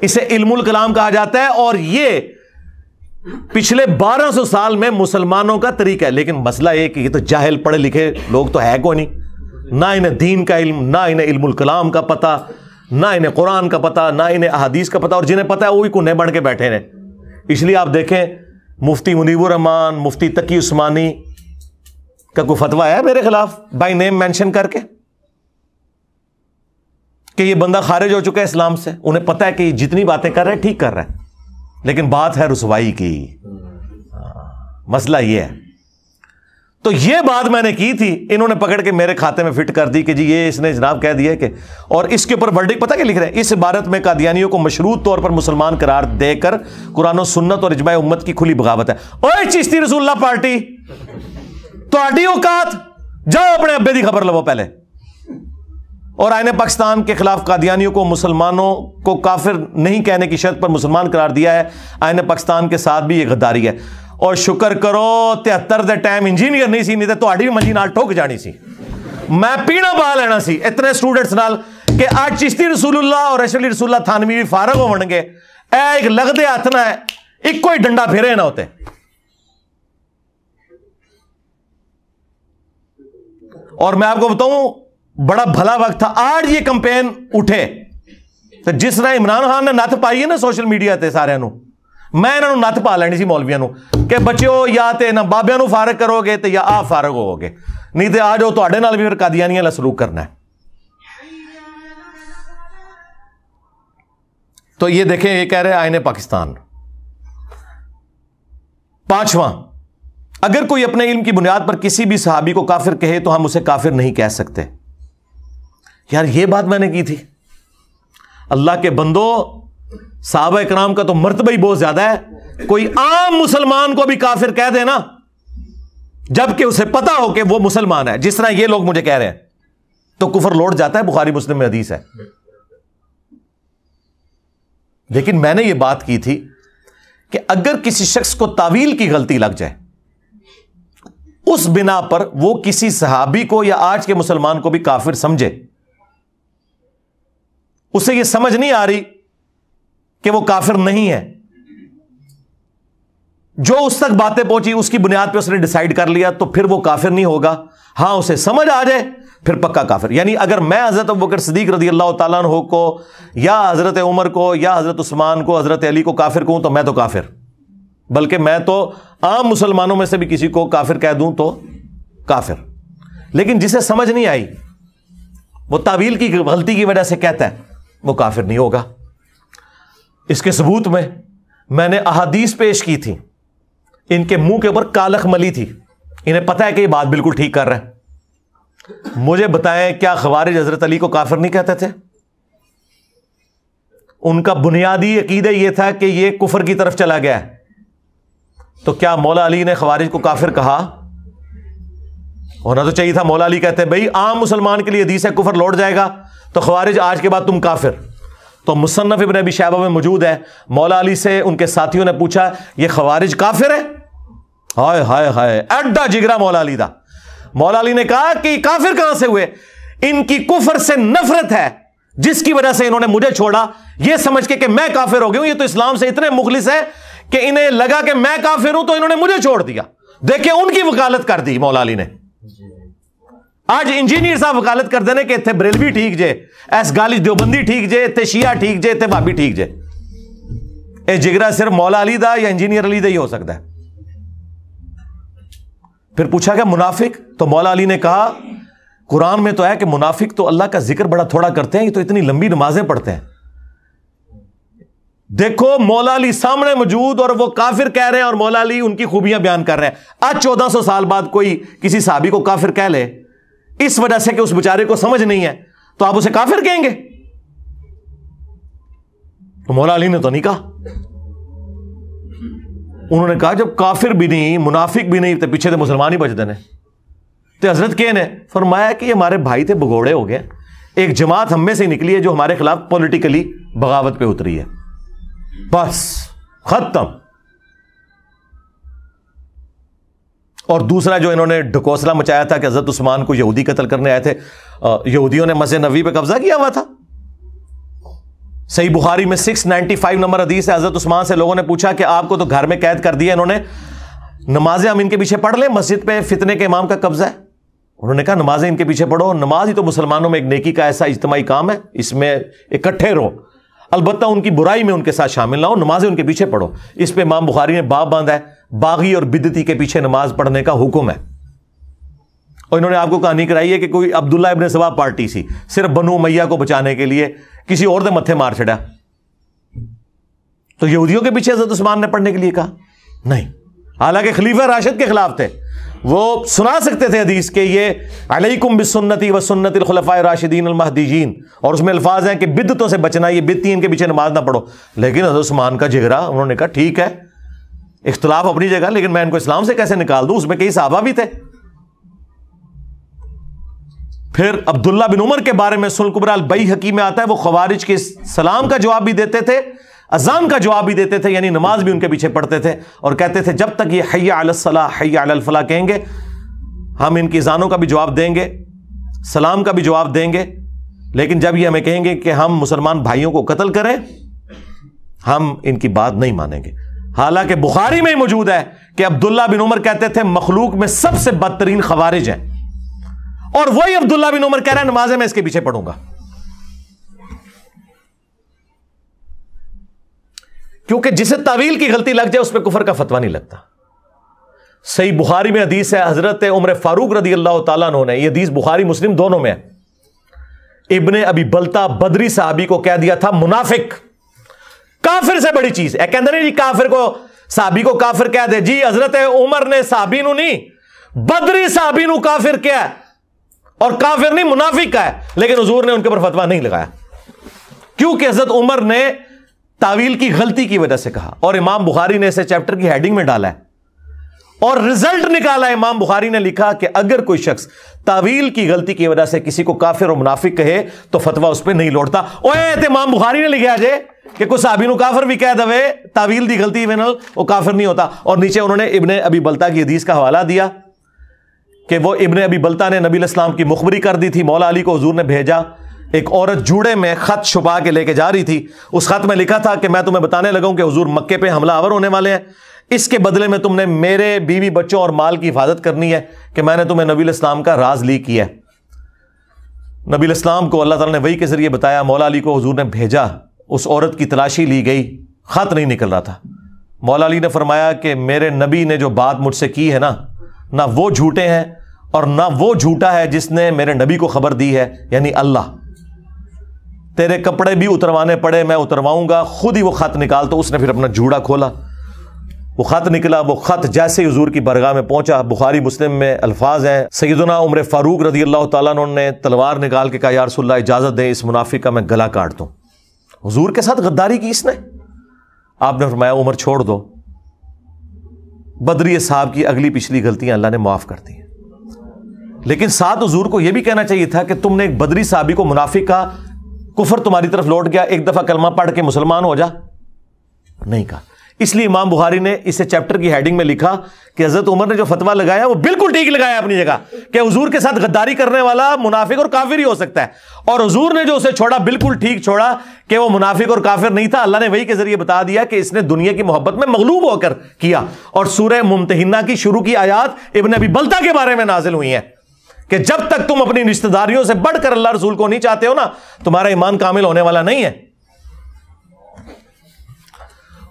इसे इल्मुल कलाम कहा जाता है और ये पिछले 1200 साल में मुसलमानों का तरीका है लेकिन मसला एक कि ये तो जाहिल पढ़े लिखे लोग तो है कोई नहीं ना इन्हें दीन का इल्म ना इन्हें इल्मुल कलाम का पता ना इन्हें कुरान का पता ना इन्हें अहादीस का पता और जिन्हें पता है वो भी कुन्ने बढ़ के बैठे हैं इसलिए आप देखें मुफ्ती रहमान मुफ्ती तकी उस्मानी का कोई फतवा है मेरे खिलाफ बाई नेम मैंशन करके कि ये बंदा खारिज हो चुका है इस्लाम से उन्हें पता है कि जितनी बातें कर रहा है ठीक कर रहा है लेकिन बात है रसवाई की हाँ, मसला ये है तो ये बात मैंने की थी इन्होंने पकड़ के मेरे खाते में फिट कर दी कि जी ये इसने जनाब कह दिया कि और इसके ऊपर वर्डिक पता क्या लिख रहे हैं इस भारत में कादियानियों को मशरूत तौर पर मुसलमान करार देकर कुरान सुन्नत और इजमा उम्मत की खुली बगावत है ओए चिश्ती रसूल्ला पार्टी तो औकात जाओ अपने अब्बे की खबर लवो पहले और आयन पाकिस्तान के खिलाफ कादियानियों को मुसलमानों को काफिर नहीं कहने की शर्त पर मुसलमान करार दिया है आयन पाकिस्तान के साथ भी ये गद्दारी है और शुक्र करो तिहत्तर के टाइम इंजीनियर नहीं सी नहीं तो भी मंजी नाल ठोक जानी सी मैं पीना पा लेना सी इतने स्टूडेंट्स नाल कि आज चिश्ती रसूलुल्लाह और रशली रसूलुल्लाह थानवी भी फारग होवणगे ए एक लगदे हथ ना है इको ही डंडा फिरे ना होते और मैं आपको बताऊं बड़ा भला वक्त था आज ये कंपेन उठे तो जिस तरह इमरान खान ने नत्थ पाई है ना सोशल मीडिया से सारे मैं इन्होंने नत्त पा लैनी सी मौलवियों के बचो या तो इन्हें बाबियों फारग करोगे तो या आ फारग हो गए नहीं तो आ जाओ थोड़े तो भी कदियां नहीं सलूक करना है तो ये देखें ये कह रहे आए ने पाकिस्तान पांचवा अगर कोई अपने इल्म की बुनियाद पर किसी भी सहाबी को काफिर कहे तो हम उसे काफिर नहीं कह सकते यार ये बात मैंने की थी अल्लाह के बंदो साहब कराम का तो मरतबा ही बहुत ज्यादा है कोई आम मुसलमान को भी काफिर कह देना जबकि उसे पता हो कि वो मुसलमान है जिस तरह ये लोग मुझे कह रहे हैं तो कुफर लौट जाता है बुखारी मुस्लिम हदीस है लेकिन मैंने ये बात की थी कि अगर किसी शख्स को तावील की गलती लग जाए उस बिना पर वो किसी सहाबी को या आज के मुसलमान को भी काफिर समझे उसे यह समझ नहीं आ रही कि वो काफिर नहीं है जो उस तक बातें पहुंची उसकी बुनियाद पे उसने डिसाइड कर लिया तो फिर वो काफिर नहीं होगा हां उसे समझ आ जाए फिर पक्का काफिर यानी अगर मैं हजरत बकर सदीक रजी अल्लाह तु को या हजरत उमर को या हजरत उस्मान को हजरत अली को काफिर कहूं तो मैं तो काफिर बल्कि मैं तो आम मुसलमानों में से भी किसी को काफिर कह दूं तो काफिर लेकिन जिसे समझ नहीं आई वो तावील की गलती की वजह से कहता है वो काफिर नहीं होगा इसके सबूत में मैंने अहादीस पेश की थी इनके मुंह के ऊपर कालख मली थी इन्हें पता है कि ये बात बिल्कुल ठीक कर रहे हैं मुझे बताएं क्या खबारिज हजरत अली को काफिर नहीं कहते थे उनका बुनियादी अकीदा यह था कि यह कुफर की तरफ चला गया तो क्या मौला अली ने खबारिज को काफिर कहा होना तो चाहिए था मौला अली कहते भाई आम मुसलमान के लिए हदीस है कुफर लौट जाएगा तो खवारिज आज के बाद तुम काफिर तो मुसन्फ़ इबन अबी शहबा में मौजूद है मौला अली से उनके साथियों ने पूछा ये खवारिज काफिर है हाय हाय हाय अड्डा जिगरा मौला अली था मौला अली ने कहा कि काफिर कहां से हुए इनकी कुफर से नफरत है जिसकी वजह से इन्होंने मुझे छोड़ा यह समझ के कि मैं काफिर हो गया हूं ये तो इस्लाम से इतने मुखलिस है कि इन्हें लगा कि मैं काफिर हूं तो इन्होंने मुझे छोड़ दिया देखिए उनकी वकालत कर दी मौला अली ने आज इंजीनियर साहब वकालत करते हैं कि इतने बरेलवी ठीक जे इस गल देवबंदी ठीक जे इतने शिया ठीक जे इतने भाभी ठीक जे ये जिगरा सिर्फ मौला अली का या इंजीनियर अली का ही हो सकता है फिर पूछा गया मुनाफिक तो मौला अली ने कहा कुरान में तो है कि मुनाफिक तो अल्लाह का जिक्र बड़ा थोड़ा करते हैं ये तो इतनी लंबी नमाजें पढ़ते हैं देखो मौला अली सामने मौजूद और वो काफिर कह रहे हैं और मौला अली उनकी खूबियां बयान कर रहे हैं आज 1400 साल बाद कोई किसी साहबी को काफिर कह ले इस वजह से कि उस बेचारे को समझ नहीं है तो आप उसे काफिर कहेंगे तो मौला अली ने तो नहीं कहा उन्होंने कहा जब काफिर भी नहीं मुनाफिक भी नहीं तो पीछे तो मुसलमान ही बचते ने तो हजरत के ने फरमाया कि हमारे भाई थे भगोड़े हो गए एक जमात हम में से निकली है जो हमारे खिलाफ पॉलिटिकली बगावत पे उतरी है बस खत्म और दूसरा जो इन्होंने ढकोसला मचाया था कि हज़रत उस्मान को यहूदी कत्ल करने आए थे यहूदियों ने मस्जिद नबी पर कब्जा किया हुआ था सही बुखारी में 695 नंबर अदीस है हज़रत उस्मान से लोगों ने पूछा कि आपको तो घर में कैद कर दिया इन्होंने नमाजें हम इनके पीछे पढ़ लें मस्जिद पे फितने के इमाम का कब्जा है उन्होंने कहा नमाजें इनके पीछे पढ़ो नमाज ही तो मुसलमानों में एक नेकी का ऐसा इज्तमाही काम है इसमें इकट्ठे रहो अलबत्त उनकी बुराई में उनके साथ शामिल ना हो नमाजें उनके पीछे पढ़ो इस पर इमाम बुखारी ने बाप बांधा है बागी और बिदती के पीछे नमाज पढ़ने का हुक्म है और इन्होंने आपको कहानी कराई है कि कोई अब्दुल्ला इबन सवाब पार्टी सी सिर्फ बनु मैया को बचाने के लिए किसी और दे मत्थे मार छड़ा तो यहूदियों के पीछे हजरत उस्मान ने पढ़ने के लिए कहा नहीं हालांकि खलीफा राशिद के खिलाफ थे वो सुना सकते थे हदीस के ये अलैकुम बिसन्नति व सुन्नत खलफा राशिदीन महदीजीन और उसमें अल्फाज हैं कि बिदतों से बचना ये बिदती इनके पीछे नमाज ना पढ़ो लेकिन हजरत उस्मान का जिगरा उन्होंने कहा ठीक है इख्तलाफ अपनी जगह लेकिन मैं इनको इस्लाम से कैसे निकाल दू उसमें कई साहबा भी थे फिर अब्दुल्ला बिन उमर के बारे में सुलकुबराल बई हकी में आता है वो खवारिज के सलाम का जवाब भी देते थे अजान का जवाब भी देते थे यानी नमाज भी उनके पीछे पढ़ते थे और कहते थे जब तक ये हैया अलसलाह हैया अलफला कहेंगे हम इनकी जानों का भी जवाब देंगे सलाम का भी जवाब देंगे लेकिन जब ये हमें कहेंगे कि हम मुसलमान भाइयों को कत्ल करें हम इनकी बात नहीं मानेंगे हालांकि बुखारी में ही मौजूद है कि अब्दुल्ला बिन उमर कहते थे मखलूक में सबसे बदतरीन खवारिज है और वही अब्दुल्ला बिन उमर कह रहा है नमाज में इसके पीछे पढ़ूंगा क्योंकि जिसे तावील की गलती लग जाए उस पर कुफर का फतवा नहीं लगता सही बुखारी में हदीस है हजरत उम्र फारूक रदी अल्लाह तला ये हदीस बुखारी मुस्लिम दोनों में है इबन अभी बलता बदरी साहबी को कह दिया था मुनाफिक काफिर से बड़ी चीज है कहते नहीं जी काफिर को साबी को काफिर कह दे जी हजरत उमर ने साबी नहीं बदरी साबी काफिर क्या और काफिर नहीं मुनाफिक का है लेकिन हजूर ने उनके ऊपर फतवा नहीं लगाया क्योंकि हजरत उमर ने तावील की गलती की वजह से कहा और इमाम बुखारी ने इसे चैप्टर की हेडिंग में डाला है और रिजल्ट निकाला इमाम बुखारी ने लिखा कि अगर कोई शख्स तावील की गलती की वजह से किसी को काफिर और मुनाफिक कहे तो फतवा उस पर नहीं लौटता इमाम बुखारी ने लिखा जे कि कुछ साबिन काफिर भी कह दवे तावील की गलती वो काफिर नहीं होता और नीचे उन्होंने इबन अबी बलता की हदीस का हवाला दिया कि वो इबन अबी बलता ने नबी इस्लाम की मुखबरी कर दी थी मौला अली को हजूर ने भेजा एक औरत जुड़े में खत छुपा के लेके जा रही थी उस खत में लिखा था कि मैं तुम्हें बताने लगा कि हजूर मक्के पे हमला आवर होने वाले हैं इसके बदले में तुमने मेरे बीवी बच्चों और माल की हिफाजत करनी है कि मैंने तुम्हें नबी इस्लाम का राज ली किया है नबी इस्लाम को अल्लाह ताला ने वही के ज़रिए बताया मौला अली को हजूर ने भेजा उस औरत की तलाशी ली गई ख़त नहीं निकल रहा था मौला अली ने फरमाया कि मेरे नबी ने जो बात मुझसे की है ना ना वो झूठे हैं और ना वो झूठा है जिसने मेरे नबी को खबर दी है यानी अल्लाह तेरे कपड़े भी उतरवाने पड़े मैं उतरवाऊंगा खुद ही वो खत निकाल तो उसने फिर अपना जूड़ा खोला वो ख़त निकला वो ख़त जैसे हजूर की बरगाह में पहुंचा बुखारी मुस्लिम में अल्फाज हैं सईदना उम्र फारूक रजी अल्लाह तुमने तलवार निकाल के कहा यारसोल्ला इजाज़त दें इस मुनाफी का मैं गला काट दूँ हजूर के साथ गद्दारी की इसने आपने फरमाया उम्र छोड़ दो बदरी साहब की अगली पिछली गलतियां अल्लाह ने माफ़ कर दी हैं लेकिन साथ हजूर को यह भी कहना चाहिए था कि तुमने एक बदरी साहबी को मुनाफी का कुफर तुम्हारी तरफ लौट गया एक दफ़ा कलमा पढ़ के मुसलमान हो जा नहीं कहा इसलिए इमाम बुखारी ने इसे चैप्टर की हेडिंग में लिखा कि हजरत उमर ने जो फतवा लगाया वो बिल्कुल ठीक लगाया अपनी जगह कि हजूर के साथ गद्दारी करने वाला मुनाफिक और काफिर ही हो सकता है और हजूर ने जो उसे छोड़ा बिल्कुल ठीक छोड़ा कि वो मुनाफिक और काफिर नहीं था अल्लाह ने वही के जरिए बता दिया कि इसने दुनिया की मोहब्बत में मगलूब होकर किया और सूर्य मुमतना की शुरू की आयात इबन अभी बलता के बारे में नाजिल हुई है कि जब तक तुम अपनी रिश्तेदारियों से बढ़कर अल्लाह रसूल को नहीं चाहते हो ना तुम्हारा ईमान कामिल होने वाला नहीं है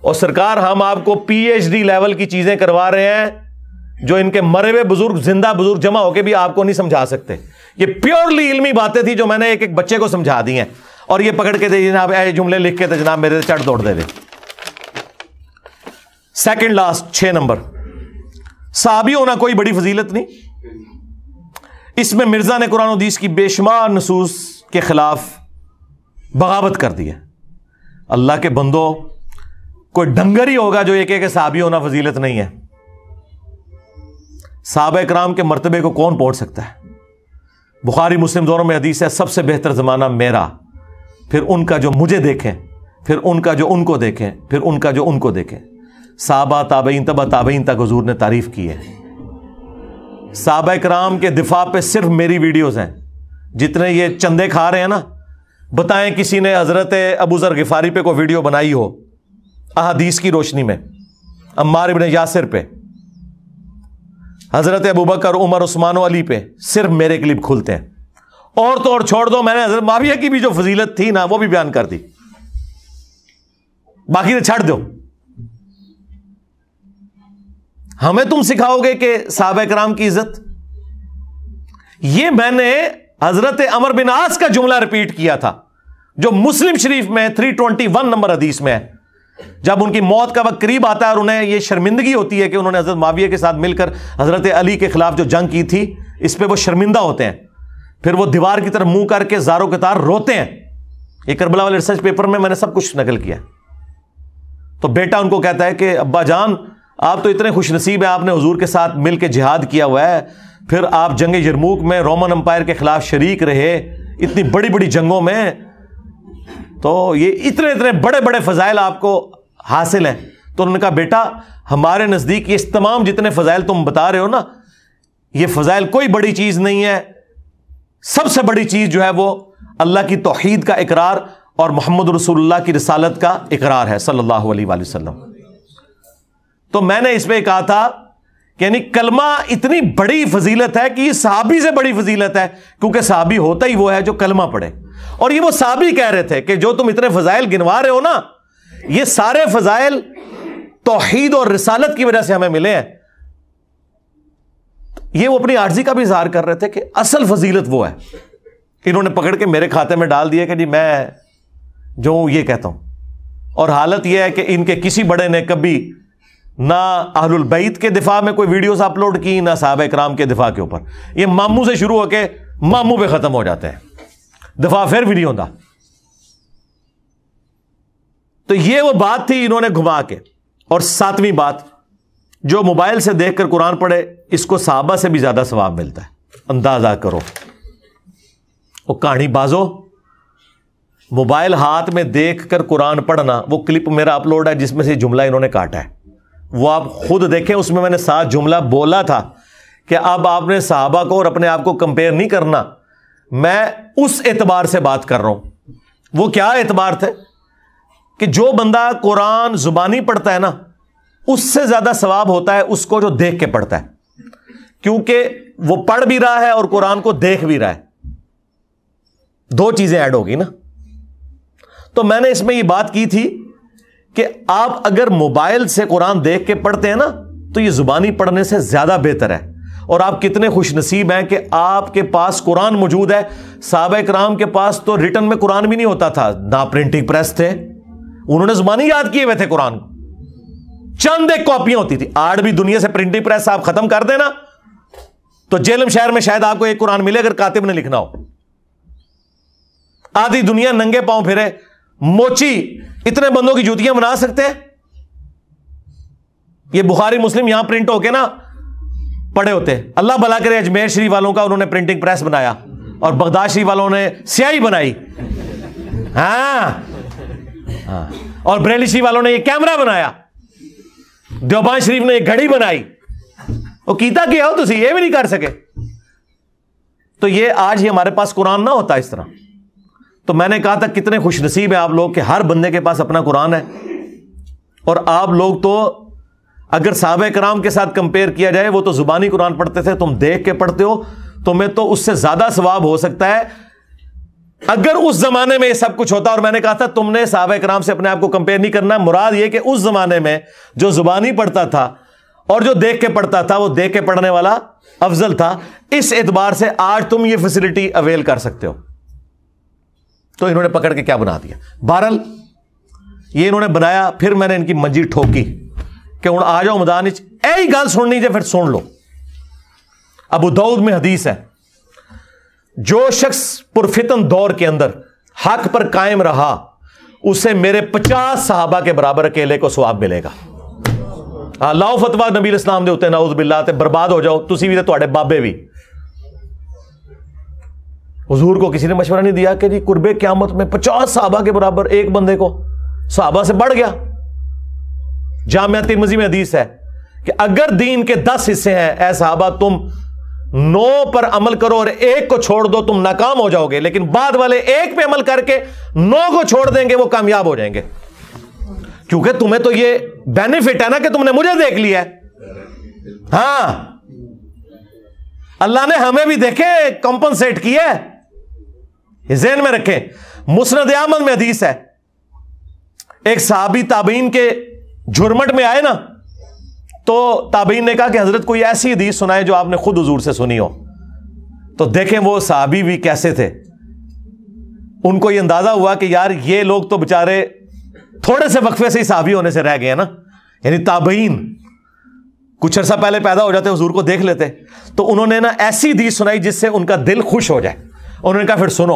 और सरकार हम आपको पीएचडी लेवल की चीजें करवा रहे हैं जो इनके मरे हुए बुजुर्ग जिंदा बुजुर्ग जमा होकर भी आपको नहीं समझा सकते ये प्योरली इलमी बातें थी जो मैंने एक एक बच्चे को समझा दी हैं और ये पकड़ के थे जनाब ऐसे जुमले लिख के थे जनाब मेरे चढ़ दौड़ दे दे सेकेंड लास्ट छह नंबर साहबी होना कोई बड़ी फजीलत नहीं इसमें मिर्जा ने कुरान उदीस की बेशुमार नसूस के खिलाफ बगावत कर दी है अल्लाह के बंदो कोई डंगर ही होगा जो ये कहे साबी होना फजीलत नहीं है साब कराम के मरतबे को कौन पहुंच सकता है बुखारी मुस्लिम दोनों में हदीस है सबसे बेहतर ज़माना मेरा फिर उनका जो मुझे देखें फिर उनका जो उनको देखें फिर उनका जो उनको देखें साबा ताबईन तबा ताबईन तक हजूर ने तारीफ़ की है साब कराम के दिफा पे सिर्फ मेरी वीडियोस हैं जितने ये चंदे खा रहे हैं ना बताएं किसी ने हज़रत अबूज़र गिफारी पे कोई वीडियो बनाई हो अहादीस की रोशनी में अम्मार इबन यासिर पे हज़रत अबू उमर उस्मान अली पे सिर्फ मेरे क्लिप खुलते हैं और तो और छोड़ दो मैंने हज़रत माविया की भी जो फजीलत थी ना वो भी बयान कर दी बाकी तो छाड़ दो हमें तुम सिखाओगे कि साहब कराम की इज्जत ये मैंने हजरत अमर बिन आस का जुमला रिपीट किया था जो मुस्लिम शरीफ में थ्री ट्वेंटी वन नंबर हदीस में है जब उनकी मौत का वक्त करीब आता है और उन्हें यह शर्मिंदगी होती है कि उन्होंने हज़रत माविया के साथ मिलकर हज़रत अली के ख़िलाफ़ जो जंग की थी इस पर वो शर्मिंदा होते हैं फिर वो दीवार की तरफ मुंह करके जारो के तार रोते हैं ये करबला वाले रिसर्च पेपर में मैंने सब कुछ नकल किया तो बेटा उनको कहता है कि अब्बा जान आप तो इतने खुश नसीब हैं आपने हजूर के साथ मिलकर जिहाद किया हुआ है फिर आप जंग यरमूक में रोमन अंपायर के ख़िलाफ़ शरीक रहे इतनी बड़ी बड़ी जंगों में तो ये इतने इतने बड़े बड़े फजाइल आपको हासिल हैं तो उन्होंने कहा बेटा हमारे नज़दीक ये तमाम जितने फजाइल तुम बता रहे हो ना ये फजाइल कोई बड़ी चीज़ नहीं है सबसे बड़ी चीज़ जो है वो अल्लाह की तोहीद का इकरार और मोहम्मद रसुल्ला की रसालत का इकरार है सल्लल्लाहु अलैहि वसल्लम तो मैंने इसमें कहा था कि यानी कलमा इतनी बड़ी फजीलत है कि ये सहाबी से बड़ी फजीलत है क्योंकि सहाबी होता ही वो है जो कलमा पढ़े और ये वो साहब कह रहे थे कि जो तुम इतने फजाइल गिनवा रहे हो ना ये सारे फजाइल तोहहीद और रिसालत की वजह से हमें मिले हैं ये वो अपनी आर्जी का भी इजहार कर रहे थे कि असल फजीलत वो है इन्होंने पकड़ के मेरे खाते में डाल दिया कि जी मैं जो हूं ये कहता हूं और हालत यह है कि इनके किसी बड़े ने कभी ना अहलबैत के दिफा में कोई वीडियोस अपलोड की ना साहब इक्राम के दिफा के ऊपर ये मामू से शुरू होकर मामू पे ख़त्म हो जाते हैं दफा फिर भी नहीं होता तो ये वो बात थी इन्होंने घुमा के और सातवीं बात जो मोबाइल से देखकर कुरान पढ़े इसको साहबा से भी ज्यादा सवाब मिलता है अंदाजा करो वो कहानी बाजो मोबाइल हाथ में देखकर कुरान पढ़ना वो क्लिप मेरा अपलोड है जिसमें से जुमला इन्होंने काटा है वो आप खुद देखें उसमें मैंने सात जुमला बोला था कि अब आपने साहबा को और अपने आप को कंपेयर नहीं करना मैं उस एतबार से बात कर रहा हूं वो क्या एतबार थे कि जो बंदा कुरान जुबानी पढ़ता है ना उससे ज्यादा सवाब होता है उसको जो देख के पढ़ता है क्योंकि वो पढ़ भी रहा है और कुरान को देख भी रहा है दो चीजें ऐड होगी ना तो मैंने इसमें ये बात की थी कि आप अगर मोबाइल से कुरान देख के पढ़ते हैं ना तो ये जुबानी पढ़ने से ज्यादा बेहतर है और आप कितने खुश नसीब हैं कि आपके पास कुरान मौजूद है साहब कराम के पास तो रिटर्न में कुरान भी नहीं होता था ना प्रिंटिंग प्रेस थे उन्होंने जुबानी याद किए हुए थे कुरान को चंद एक कॉपियां होती थी आठ भी दुनिया से प्रिंटिंग प्रेस आप खत्म कर देना तो जेलम शहर में शायद आपको एक कुरान मिले अगर कातिब ने लिखना हो आधी दुनिया नंगे पांव फिरे मोची इतने बंदों की जूतियां बना सकते हैं ये बुखारी मुस्लिम यहां प्रिंट होके ना पड़े होते अल्लाह भला करे अजमेर श्री वालों का उन्होंने प्रिंटिंग प्रेस बनाया और बगदाद श्री वालों ने स्याही बनाई हाँ।, हाँ और बरेली श्री वालों ने ये कैमरा बनाया देवबान शरीफ ने एक घड़ी बनाई वो कीता क्या हो तुम ये भी नहीं कर सके तो ये आज ही हमारे पास कुरान ना होता इस तरह तो मैंने कहा था कितने खुशनसीब नसीब है आप लोग कि हर बंदे के पास अपना कुरान है और आप लोग तो अगर साहब कराम के साथ कंपेयर किया जाए वो तो जुबानी कुरान पढ़ते थे तुम देख के पढ़ते हो तुम्हें तो, तो उससे ज्यादा स्वाब हो सकता है अगर उस जमाने में सब कुछ होता और मैंने कहा था तुमने साहब कराम से अपने आप को कंपेयर नहीं करना मुराद ये कि उस जमाने में जो जुबानी पढ़ता था और जो देख के पढ़ता था वो देख के पढ़ने वाला अफजल था इस एतबार से आज तुम ये फैसिलिटी अवेल कर सकते हो तो इन्होंने पकड़ के क्या बना दिया बहरल ये इन्होंने बनाया फिर मैंने इनकी मंजी ठोकी कि हूँ आ जाओ मैदान यही गल सुननी तो फिर सुन लो अबू दाऊद में हदीस है जो शख्स पुरफितन दौर के अंदर हक पर कायम रहा उसे मेरे पचास साहबा के बराबर अकेले को स्वाब मिलेगा हाँ लाओ फतवा नबी इस्लाम के उत्ते नाउज बिल्ला तो बर्बाद हो जाओ तुम भी तो बाबे भी हजूर को किसी ने मशवरा नहीं दिया कि जी कुर्बे क्यामत में पचास साहबा के बराबर एक बंदे को साहबा से बढ़ गया जामिया तिरमजी में हदीस है कि अगर दीन के दस हिस्से हैं ऐ साहबा तुम नो पर अमल करो और एक को छोड़ दो तुम नाकाम हो जाओगे लेकिन बाद वाले एक पे अमल करके नो को छोड़ देंगे वो कामयाब हो जाएंगे क्योंकि तुम्हें तो ये बेनिफिट है ना कि तुमने मुझे देख लिया है हाँ अल्लाह ने हमें भी देखे कॉम्पनसेट किया है जेन में रखे मुस्नद आमद में हदीस है एक साहबी ताबीन के झुरमट में आए ना तो ताबीन ने कहा कि हजरत कोई ऐसी हदीस सुनाए जो आपने खुद हजूर से सुनी हो तो देखें वो साहबी भी कैसे थे उनको ये अंदाजा हुआ कि यार ये लोग तो बेचारे थोड़े से वक्फे से ही साहबी होने से रह गए ना यानी ताबीन कुछ अर्सा पहले पैदा हो जाते हजूर को देख लेते तो उन्होंने ना ऐसी हदीस सुनाई जिससे उनका दिल खुश हो जाए उन्होंने कहा फिर सुनो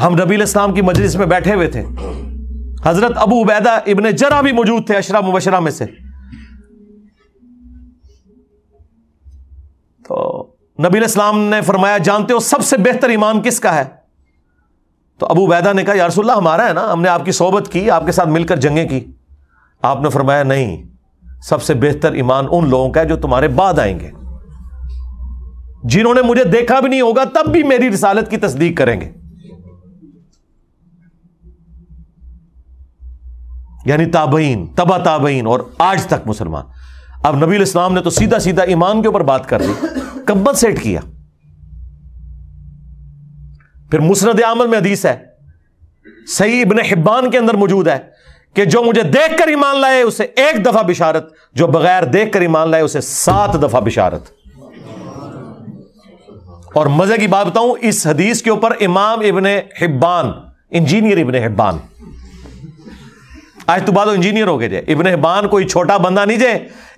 हम रबी इस्लाम की मजलिस में बैठे हुए थे हजरत अबू उबैदा इबन जरा भी मौजूद थे अशरा मुबशरा में से तो नबी इस्लाम ने फरमाया जानते हो सबसे बेहतर ईमान किसका है तो अबू वैदा ने कहा यारसोल्ला हमारा है ना हमने आपकी सोबत की आपके साथ मिलकर जंगें की आपने फरमाया नहीं सबसे बेहतर ईमान उन लोगों का है जो तुम्हारे बाद आएंगे जिन्होंने मुझे देखा भी नहीं होगा तब भी मेरी रिसालत की तस्दीक करेंगे यानी ताबईन तबा ताबईन और आज तक मुसलमान अब नबी इस्लाम ने तो सीधा सीधा ईमान के ऊपर बात कर दी कब्बत सेट किया फिर मुसरद आमल में हदीस है सही इबन हिब्बान के अंदर मौजूद है कि जो मुझे देख कर ईमान लाए उसे एक दफा बिशारत जो बगैर देख कर ईमान लाए उसे सात दफा बिशारत और मजे की बात बताऊं इस हदीस के ऊपर इमाम Ibn Hibban engineer Ibn Hibban आज तो बाद इंजीनियर हो गए जे इबन हिबान कोई छोटा बंदा नहीं जे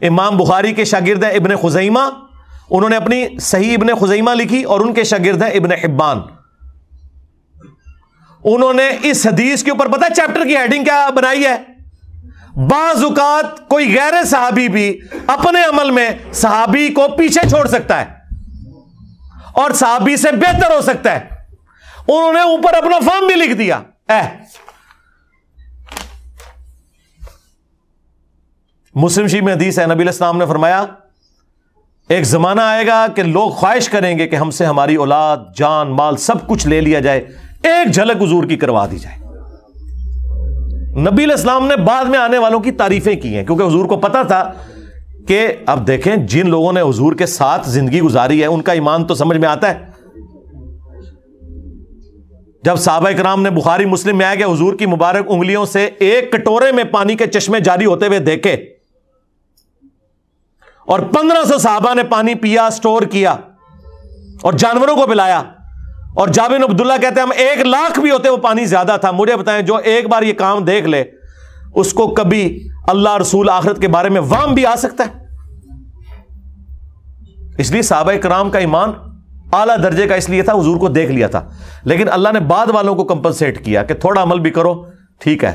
इमाम बुखारी के शागिर्द है इबन खुजैमा उन्होंने अपनी सही इबन खुजैमा लिखी और उनके शागिर्द है इबन हिब्बान उन्होंने इस हदीस के ऊपर पता चैप्टर की हेडिंग क्या बनाई है बाजुकात कोई गैर सहाबी भी अपने अमल में सहाबी को पीछे छोड़ सकता है और सहाबी से बेहतर हो सकता है उन्होंने ऊपर अपना फॉर्म भी लिख दिया एह मुस्लिम शी में हदीस है नबी इस्लाम ने फरमाया एक ज़माना आएगा कि लोग ख्वाहिश करेंगे कि हमसे हमारी औलाद जान माल सब कुछ ले लिया जाए एक झलक हजूर की करवा दी जाए नबी इस्लाम ने बाद में आने वालों की तारीफें की हैं क्योंकि हजूर को पता था कि अब देखें जिन लोगों ने हजूर के साथ जिंदगी गुजारी है उनका ईमान तो समझ में आता है जब साहबा कराम ने बुखारी मुस्लिम में आया कि हजूर की मुबारक उंगलियों से एक कटोरे में पानी के चश्मे जारी होते हुए देखे और पंद्रह सौ साहबा ने पानी पिया स्टोर किया और जानवरों को पिलाया और जाबिन अब्दुल्ला कहते हैं हम एक लाख भी होते वो पानी ज्यादा था मुझे बताएं जो एक बार ये काम देख ले उसको कभी अल्लाह रसूल आखरत के बारे में वाम भी आ सकता है इसलिए साहब कराम का ईमान आला दर्जे का इसलिए था हजूर को देख लिया था लेकिन अल्लाह ने बाद वालों को कंपनसेट किया कि थोड़ा अमल भी करो ठीक है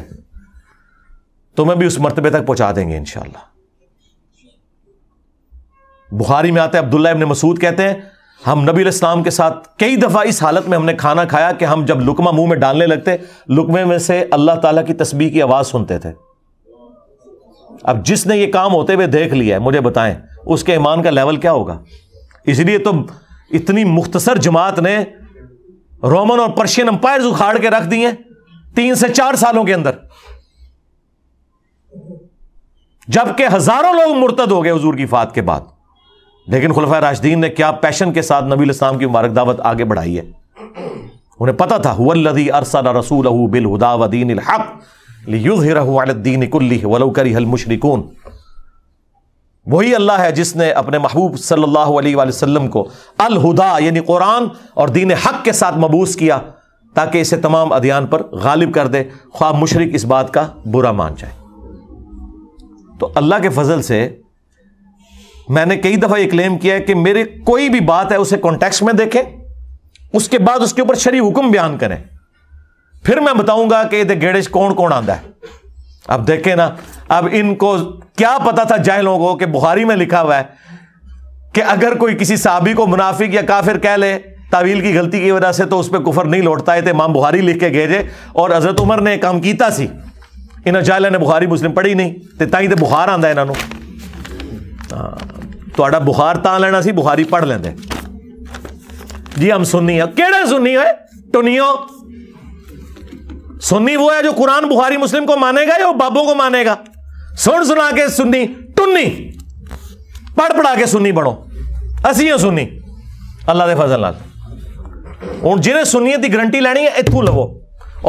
तुम्हें भी उस मरतबे तक पहुंचा देंगे इंशाला बुखारी में आता है अब्दुल्ला इबन मसूद कहते हैं हम नबी इस्लाम के साथ कई दफ़ा इस हालत में हमने खाना खाया कि हम जब लुकमा मुंह में डालने लगते लुकमे में से अल्लाह ताला की तस्बी की आवाज़ सुनते थे अब जिसने ये काम होते हुए देख लिया है मुझे बताएं उसके ईमान का लेवल क्या होगा इसलिए तो इतनी मुख्तसर जमात ने रोमन और पर्शियन अंपायर उखाड़ के रख दिए तीन से चार सालों के अंदर जबकि हजारों लोग मुर्तद हो गए हजूर की फात के बाद लेकिन खुलफा राशदीन ने क्या पैशन के साथ नबी इस्लाम की मुबारक दावत आगे बढ़ाई है उन्हें पता था हुल्लदी अरसल रसूल बिल हुदा वदीन हक़ीन वलकरी हल मुशरकून वही अल्लाह है जिसने अपने महबूब सल्लल्लाहु अलैहि वसल्लम को अल हुदा यानी कुरान और दीन हक के साथ मबूस किया ताकि इसे तमाम अध्ययन पर गालिब कर दे ख्वाब मुशरक इस बात का बुरा मान जाए तो अल्लाह के फजल से मैंने कई दफा ये क्लेम किया है कि मेरे कोई भी बात है उसे कॉन्टेक्स्ट में देखें उसके बाद उसके ऊपर शरी हुक्म बयान करें फिर मैं बताऊंगा कि ये गेड़ेज कौन कौन आंदा है अब देखें ना अब इनको क्या पता था लोगों को कि बुहारी में लिखा हुआ है कि अगर कोई किसी साबी को मुनाफिक या काफिर कह ले तावील की गलती की वजह से तो उस पर कुफर नहीं लौटता है तो माम बुहारी लिख के थे और हजरत उमर ने काम किया सी इन्होंने जाहिला ने बुखारी मुस्लिम पढ़ी नहीं तो ताई तो बुखार आंदा इन्होंने हाँ ਤੁਹਾਡਾ ਬੁਖਾਰ ਤਾਂ ਲੈਣਾ ਸੀ ਬੁਖਾਰੀ ਪੜ ਲੈਂਦੇ जी हम सुन्नी है केड़े सुन्नी है टुनियो सुन्नी वो है जो कुरान बुखारी मुस्लिम को मानेगा या बाबों को मानेगा सुन सुना के सुन्नी टुन्नी पढ़ पढ़ा के सुन्नी बनो असी हो सुन्नी अल्लाह के फजल नाल हूँ जिन्हें सुनीयत की गरंटी लैनी है इतों लवो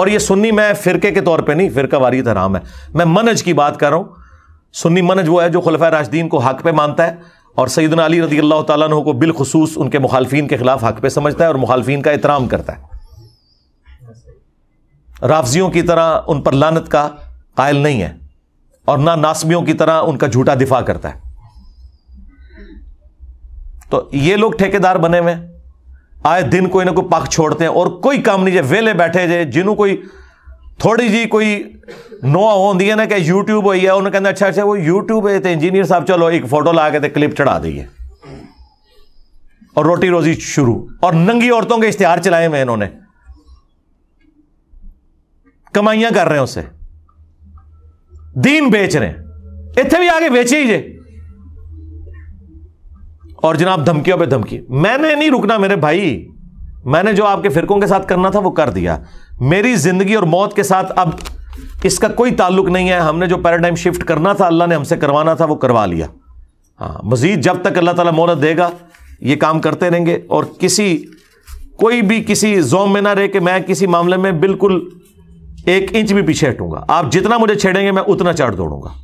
और ये सुन्नी मैं फिरके के तौर पे नहीं फिरका वारियत हराम है मैं मनज की बात कर रहा हूं सुन्नी मनज वो है जो खुलफा राशदीन को हक पे मानता है और सईदन अली रदी अल्लाह तु को बिलखसूस उनके मुखालफी के खिलाफ हक पे समझता है और मुखालफी का एहतराम करता है राफजियों की तरह उन पर लानत का कायल नहीं है और ना नासमियों की तरह उनका झूठा दिफा करता है तो ये लोग ठेकेदार बने हुए आए दिन कोई ना कोई पख छोड़ते हैं और कोई काम नहीं जे वेले बैठे जे जिन्हों कोई थोड़ी जी कोई नो हो ਹੈ ਨਾ ਕਿ YouTube ਹੋਈ ਹੈ ਉਹਨੂੰ ਕਹਿੰਦਾ अच्छा ਅੱਛਾ अच्छा, ਉਹ YouTube ਹੈ ਤੇ ਇੰਜੀਨੀਅਰ ਸਾਹਿਬ ਚਲੋ ਇੱਕ ਫੋਟੋ ਲਾ ਕੇ ਤੇ ਕਲਿੱਪ ਚੜਾ और रोटी रोजी शुरू और नंगी औरतों के इश्तेहार चलाए हुए इन्होंने कमाइयां कर रहे हैं उससे दीन बेच रहे हैं इतने भी आगे बेचे ही जे और जनाब धमकियों पे धमकी मैंने नहीं रुकना मेरे भाई मैंने जो आपके फिरकों के साथ करना था वो कर दिया मेरी जिंदगी और मौत के साथ अब इसका कोई ताल्लुक नहीं है हमने जो पैराडाइम शिफ्ट करना था अल्लाह ने हमसे करवाना था वो करवा लिया हाँ मजीद जब तक अल्लाह ताला मोहलत देगा ये काम करते रहेंगे और किसी कोई भी किसी जोम में ना रहे कि मैं किसी मामले में बिल्कुल एक इंच भी पीछे हटूंगा आप जितना मुझे छेड़ेंगे मैं उतना चाट दौड़ूंगा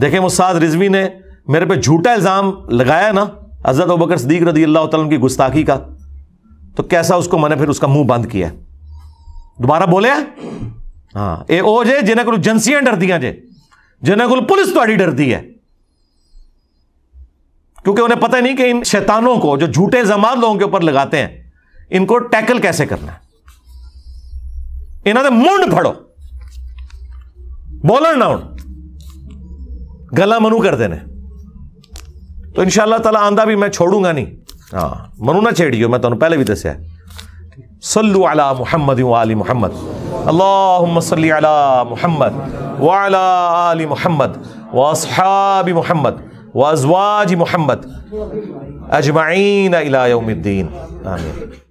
देखें मुस्ताद रिजवी ने मेरे पे झूठा इल्ज़ाम लगाया ना हज़रत बकर सदीक रदी अल्लाह तुम की गुस्ताखी का तो कैसा उसको मैंने फिर उसका मुंह बंद किया दोबारा बोले हाँ ए ओ जे जिन्हें को डर दिया जे जिन्हें को पुलिस थोड़ी डर दी है क्योंकि उन्हें पता नहीं कि इन शैतानों को जो झूठे जमान लोगों के ऊपर लगाते हैं इनको टैकल कैसे करना है इन्होंने मुंड फड़ो बोलन ना उन गला मनु कर देने तो इंशाल्लाह ताला आंदा भी मैं छोड़ूंगा नहीं ਹਾਂ ਮਨੂੰ ਨਾ ਛੇੜਿਓ ਮੈਂ ਤੁਹਾਨੂੰ ਪਹਿਲੇ ਵੀ صلوا على محمد وآل محمد اللهم صل على محمد وعلى آل محمد وأصحاب محمد وأزواج محمد أجمعين إلى يوم الدين آمين